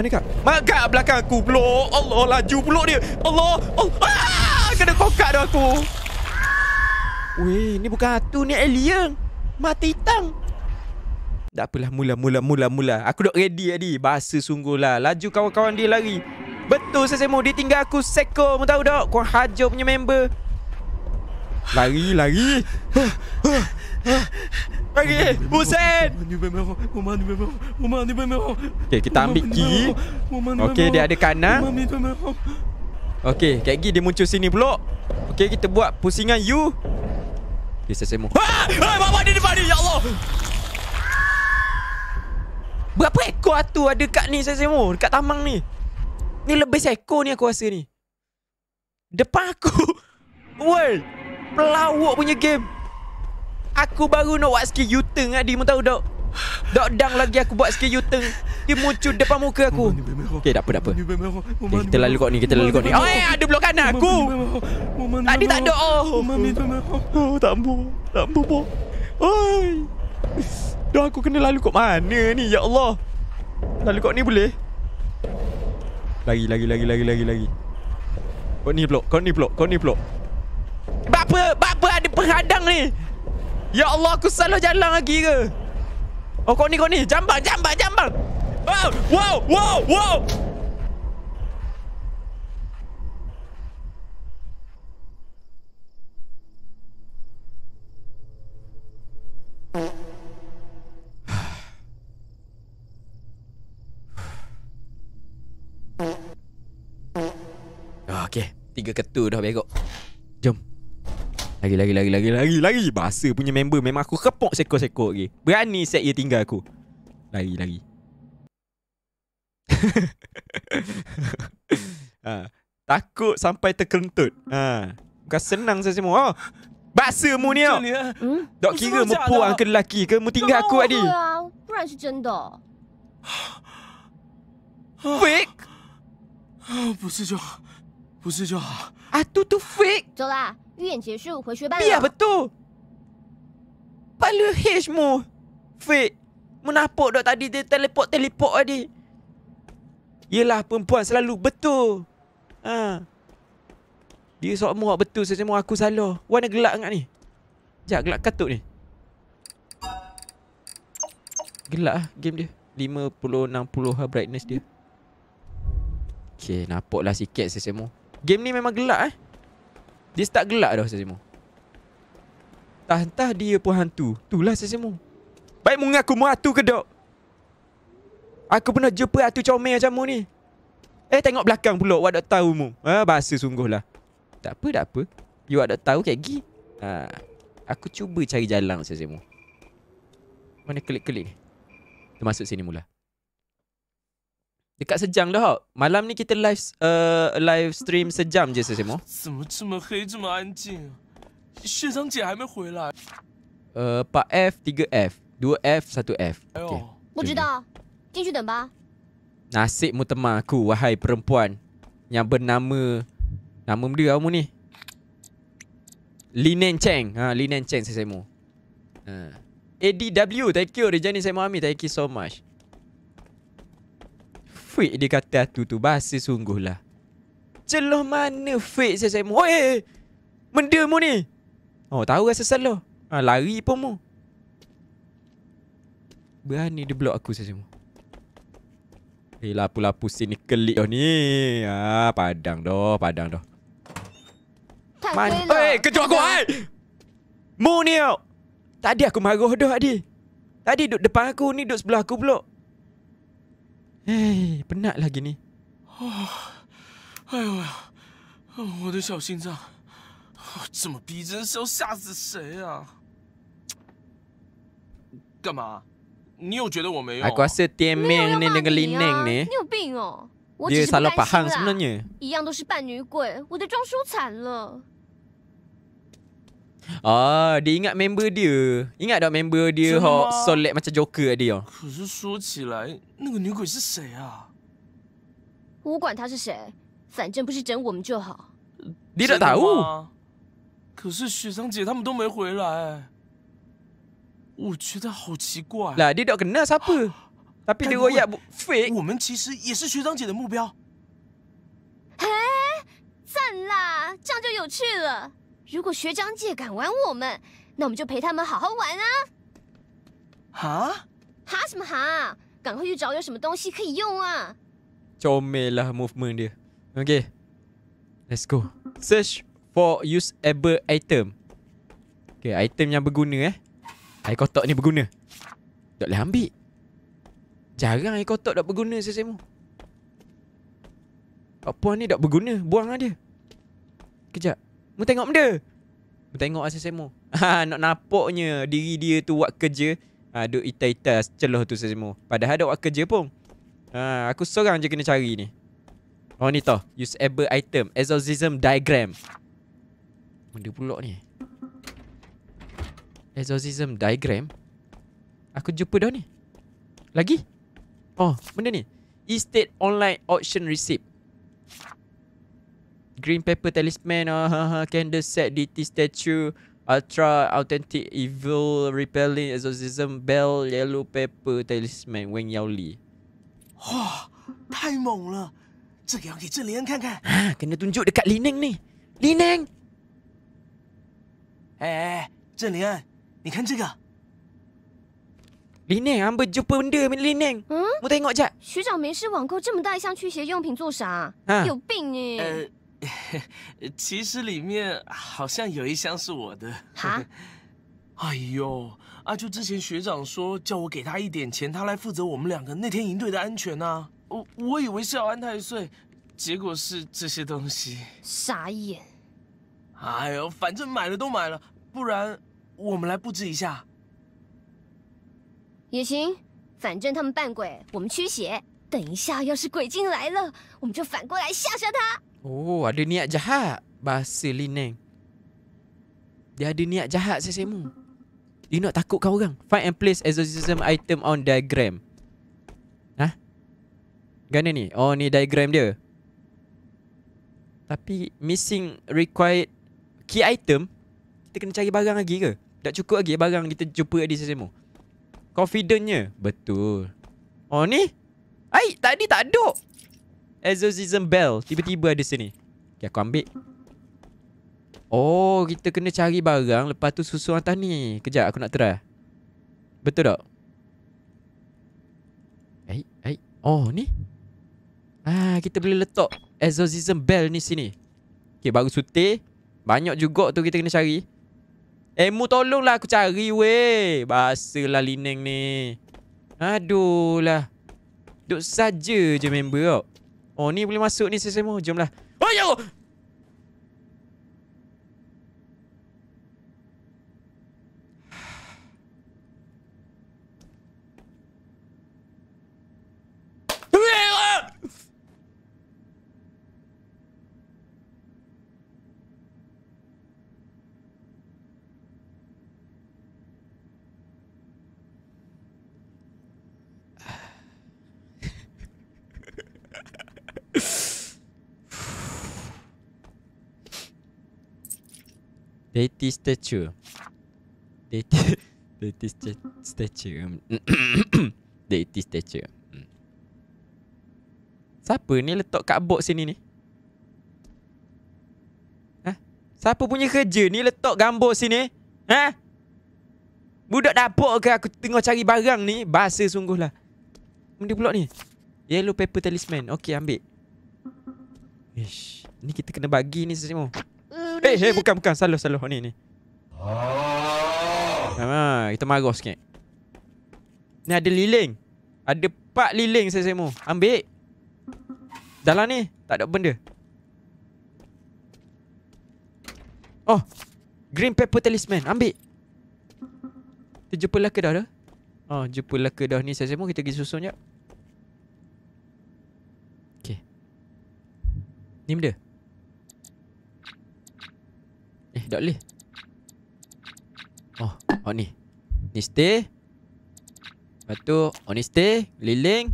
Mana kak? Mak kak belakang aku peluk. Allah laju peluk dia. Allah. Allah. Ah, kena kokak dah aku. Weh, ni bukan hantu ni alien. Mati tang. Tak apalah, mula, mula, mula, mula. Aku dah ready tadi. Bahasa sungguh lah. Laju kawan-kawan dia lari. Betul sesemu. Dia tinggal aku seko. Mu tahu tak? Kau hajar punya member. Lari, lari. Pergi Hussein Mama nombor merah Okay kita ambil kiri Okay dia ada kanan Okay Kak Gi dia muncul sini pulak Okay kita buat pusingan you Okay saya semua Haa ah! ah, Haa Mama di depan ni Ya Allah Berapa ekor tu ada kat ni saya semua Dekat tamang ni Ni lebih seekor ni aku rasa ni Depan aku *laughs* World Pelawak punya game Aku baru nak buat sikit U-turn Adi mu tahu dok Dok dang lagi aku buat sikit U-turn Dia muncul depan muka aku Okay tak apa tak apa okay, Kita lalu kot ni Kita lalu kot ni Oh ada blok kanan aku Adi tak ada oh. oh tak ambu Tak ambu po Oi Dok aku kena lalu kot mana ni Ya Allah Lalu kot ni boleh Lagi lagi lagi lagi lagi lagi Kau ni blok Kau ni blok Kau ni blok Bapa Bapa ada penghadang ni Ya Allah aku salah jalan lagi ke Oh kau ni kau ni Jambang jambang jambang ah, Wow wow wow wow ah, Okay, tiga ketul dah begok. Lagi lagi lagi lagi lagi lagi Bahasa punya member Memang aku kepok sekok-sekok lagi Berani set dia tinggal aku Lagi lagi *laughs* ha. Takut sampai terkentut ha. Bukan senang saya semua oh. Ha, Bahasa mu ni oh. hmm? Tak kira mu puang ke lelaki ke Mu tinggal aku adi Bukan lah. sejenda ah. Fake 啊，不是就，不是就好。啊，嘟嘟 ah, ah, fake。走了。预演结束，回学班。Biar betul. Pala hejmu, Fake. Menapuk dah tadi dia teleport-teleport tadi. Yelah perempuan selalu betul. Ha. Dia sok muak betul saya semua aku salah. Wan gelak ngat ni. Jak gelak katuk ni. Gelak ah game dia. 50 60 ah brightness dia. Okey, napuklah sikit saya semua. Game ni memang gelak eh. Dia start gelak dah sesimu. Tah entah dia pun hantu Itulah sesimu. Baik mungkin aku muatu ke dok Aku pernah jumpa hantu comel macam mu ni Eh tengok belakang pula Awak tak tahu mu ha, Bahasa sungguh lah Tak apa tak apa Awak tak tahu kayak gi ha, Aku cuba cari jalan sesimu. Mana klik-klik Termasuk sini mula Dekat sejam dah hop. Malam ni kita live uh, live stream sejam je Sesemo. Semua hei, semua anjing. Xie Zhang Jie hai mei hui lai. Pak F, 3 F. 2 F, 1 F. Okay. Bu jida. Jin ju deng ba. Nasib mu teman aku, wahai perempuan. Yang bernama... Nama dia kamu ni. Linen Cheng. Ha, Linen Cheng Sesemo. Ha. ADW, thank you. Rejani Sesemo Ami, thank you so much fake dia kata tu tu bahasa sungguhlah. Celah mana fake saya saya mu. Hey, benda mu ni. Oh, tahu rasa salah. Ha, lari pun mu. Berani dia block aku saya semua. Eh, hey, lapu-lapu sini kelik oh ni. Ha, padang doh, padang doh. Man, eh, hey, kejut aku hai. Eh. Mu ni. Oh. Tadi aku marah doh tadi. Tadi duduk depan aku ni duduk sebelah aku blok. 哎，笨蛋啦，你！哎呦呀，我的小心脏，这么逼真是要吓死谁啊？干嘛？你有觉得我没用？还挂色店面，你那个脸脸呢？你有病哦！我只是开心啦。一样都是扮女鬼，我的装输惨了。哦，记得 member 的，记得到 member 的，他 sollect 变成 joker 的哦。可是说起来，那个女鬼是谁啊？我管他是谁，反正不是整我们就好。你的任务。可是学长姐他们都没回来，我觉得好奇怪。那，你到认识谁？但是你我呀，fake。我们其实也是学长姐的目标。哎，赞啦，这样就有趣了。如果学长姐敢玩我们，那我们就陪他们好好玩啊！哈？哈什么哈？赶快去找有什么东西可以用啊！就没了 lah movement let's go. Search for useable item. Okay, item yang berguna eh. Air kotak ni berguna. Tak boleh ambil. Jarang air kotak tak berguna sesemu. Apa ni tak berguna? Buang lah dia. Kejap. Mu tengok benda Mu tengok asal semu *laughs* ha, Nak napoknya, Diri dia tu buat kerja ha, Duk ita-ita Celoh tu semu Padahal dia buat kerja pun ha, Aku seorang je kena cari ni Oh ni tau Usable item Exorcism diagram Benda pulak ni Exorcism diagram Aku jumpa dah ni Lagi Oh benda ni Estate online auction receipt green paper talisman uh, candle set dt statue ultra authentic evil repelling exorcism bell yellow paper talisman wen yao li Lian. Lian, Kena tunjuk dekat Lining Lining. Lining, Lining. Eh, benda ha. ni, Xu eh, 哇，太猛了！这个要给郑连看看。啊，给那蹲住的卡李宁呢？李宁，哎哎，郑连，你看这个。李宁，俺不就不得李宁？嗯，我得我去。徐长没事网购这么大一箱驱邪用品做啥？啊、有病你、欸。呃 *laughs* 其实里面好像有一箱是我的。哈？*laughs* 哎呦，阿秋之前学长说叫我给他一点钱，他来负责我们两个那天营队的安全呢。我我以为是要安太岁，结果是这些东西。傻眼！哎呦，反正买了都买了，不然我们来布置一下也行。反正他们扮鬼，我们驱邪。等一下，要是鬼进来了，我们就反过来吓吓他。Oh, ada niat jahat bahasa Lineng. Dia ada niat jahat sesemu. You nak kau orang. Find and place exorcism item on diagram. Hah? Gana ni? Oh, ni diagram dia. Tapi missing required key item. Kita kena cari barang lagi ke? Tak cukup lagi barang kita jumpa di sesemu. Confidentnya. Betul. Oh ni? Ai, tadi tak ada. Exorcism bell Tiba-tiba ada sini Okay aku ambil Oh kita kena cari barang Lepas tu susu atas ni Kejap aku nak try Betul tak? Eh, eh. Oh ni Ah Kita boleh letak Exorcism bell ni sini Okay baru suti Banyak juga tu kita kena cari Eh mu tolonglah aku cari weh Basalah lining ni Aduh lah Duk saja je member kok Oh ni boleh masuk ni sesemo. Jomlah. Oh jauh. deity statue. Deity *laughs* deity statue. Um, *coughs* deity statue. Hmm. Siapa ni letak kat box sini ni? Ha? Siapa punya kerja ni letak gambar sini? Ha? Budak dapur ke aku tengah cari barang ni? Bahasa lah. Benda pula ni. Yellow paper talisman. okay ambil. Ish. Ni kita kena bagi ni semua. Eh, hey, eh, hey, bukan bukan salah salah ni ni. Ha, ah. kita marah sikit. Ni ada liling. Ada Pak liling saya semu. Ambil. Dalam ni tak ada benda. Oh. Green pepper talisman. Ambil. Kita jumpa laka dah dah. Oh, jumpa laka dah ni saya semu kita pergi susun jap. Okey. Ni benda. Eh, tak boleh. Oh, oh ni. Ni stay. Lepas tu, oh ni stay. Liling.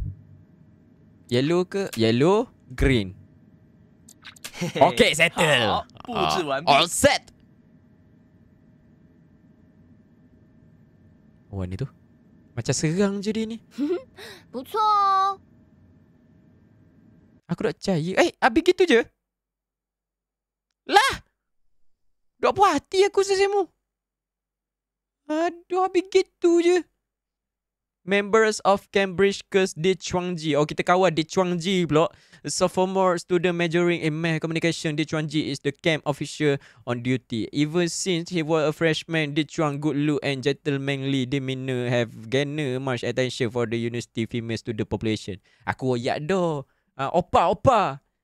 Yellow ke? Yellow. Green. *laughs* okay, settle. Ha, uh, all set. Oh, ni tu. Macam serang je dia ni. *laughs* Putso. Aku tak percaya. Eh, habis gitu je? Lah! Duk puas hati aku sesemu. Aduh, habis gitu je. Members of Cambridge Curse De Chuang Ji. Oh, kita kawal De Chuang Ji pula. Sophomore student majoring in math communication. De Chuang Ji is the camp official on duty. Even since he was a freshman, De Chuang good look and gentlemanly demeanor have gained much attention for the university female student population. Aku royak dah. Uh, opa, opa.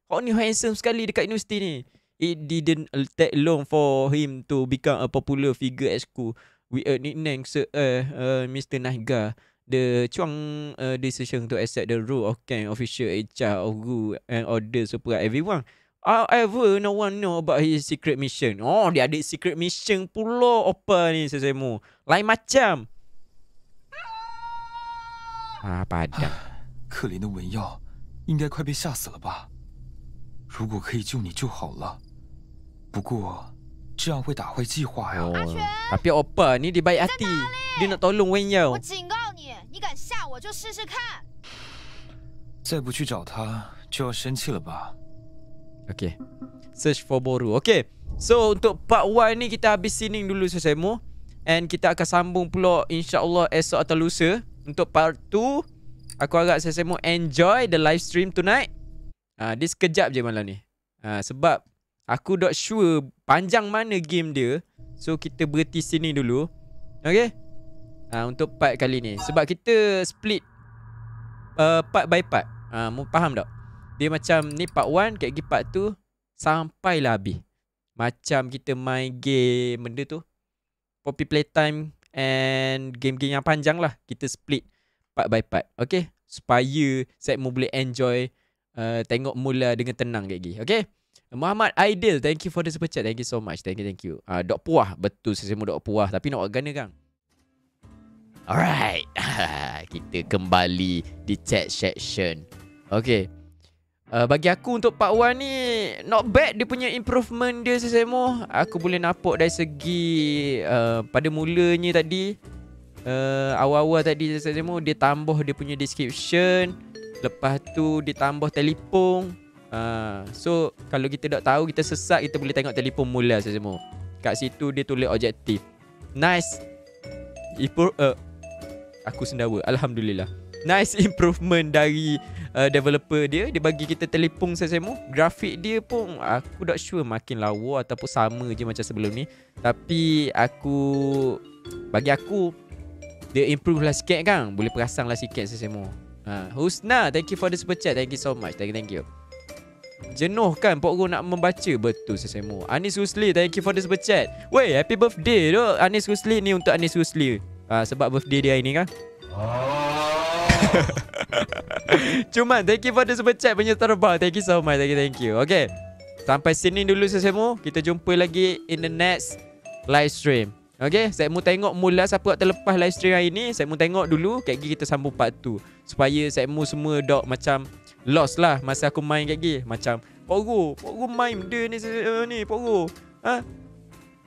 Kau ni handsome sekali dekat universiti ni it didn't take long for him to become a popular figure at school with a nickname Sir uh, eh, uh, eh, Mr. Naga. The Chuang uh, decision to accept the role of Kang official HR of Gu and order supply everyone. However, no one know about his secret mission. Oh, dia ada secret mission pula apa ni sesemu. Lain macam. Ah, padang. Kelin de Wen Yao, ingat kuai bi sasa le ba. 如果可以救你就好了。不过这样会打坏计划呀。阿全，tapi apa ni dia baik hati, dia nak tolong Wen Yao。我警告你，你敢吓我就试试看。再不去找他，就要生气了吧。Okay, search for Boru. Okay, so untuk part one ni kita habis sini dulu sesemu. And kita akan sambung pula insyaAllah esok atau lusa. Untuk part two, aku harap sesemu enjoy the live stream tonight. Uh, ah, this kejap je malam ni. Uh, sebab Aku not sure panjang mana game dia. So kita berhenti sini dulu. Okay. Ha, untuk part kali ni. Sebab kita split uh, part by part. Ha, mu faham tak? Dia macam ni part 1, kat lagi part 2. Sampailah habis. Macam kita main game benda tu. Poppy playtime and game-game yang panjang lah. Kita split part by part. Okay. Supaya set mu boleh enjoy uh, tengok mula dengan tenang kat lagi. Okay. Muhammad Aidil, thank you for the super chat. Thank you so much. Thank you, thank you. Uh, dok puah. Betul, saya semua dok puah. Tapi nak organa, kang. Alright. *laughs* Kita kembali di chat section. Okay. Uh, bagi aku untuk part 1 ni not bad dia punya improvement dia sesemo aku boleh nampak dari segi uh, pada mulanya tadi uh, awal-awal tadi sesemo dia tambah dia punya description lepas tu dia tambah telepon Uh, so kalau kita tak tahu kita sesat kita boleh tengok telefon mula sesemu. Kat situ dia tulis objektif. Nice. Ipur uh, eh, aku sendawa. Alhamdulillah. Nice *laughs* improvement dari uh, developer dia. Dia bagi kita telepon sesemu. Grafik dia pun aku tak sure makin lawa ataupun sama je macam sebelum ni. Tapi aku bagi aku dia improve lah sikit kan. Boleh perasan lah sikit sesemu. Uh, ha, Husna, thank you for the super chat. Thank you so much. Thank you, thank you. Jenuh kan Pok Ru nak membaca Betul sesemu Anis Rusli Thank you for the super chat Wey happy birthday tu Anis Rusli ni untuk Anis Rusli ha, Sebab birthday dia hari ni kan *laughs* Cuma thank you for the super chat punya terbang Thank you so much Thank you thank you Okay Sampai sini dulu sesemu Kita jumpa lagi In the next Live stream Okay Saya mau tengok mula Siapa yang terlepas live stream hari ni Saya mau tengok dulu Kek kita sambung part tu Supaya saya mau semua dok macam lost lah masa aku main kat game macam Pogo, Pogo main benda ni eh, ni Pogo. Ha?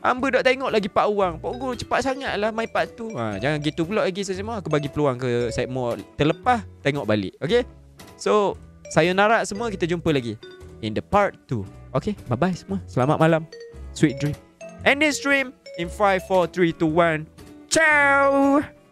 Amba dok tengok lagi pak uang. Pak cepat cepat lah main pak tu. Ha, jangan gitu pula lagi semua. Aku bagi peluang ke side mode terlepas tengok balik. Okay? So, saya narak semua kita jumpa lagi in the part 2. Okay? Bye bye semua. Selamat malam. Sweet dream. End this stream in 5 4 3 2 1. Ciao.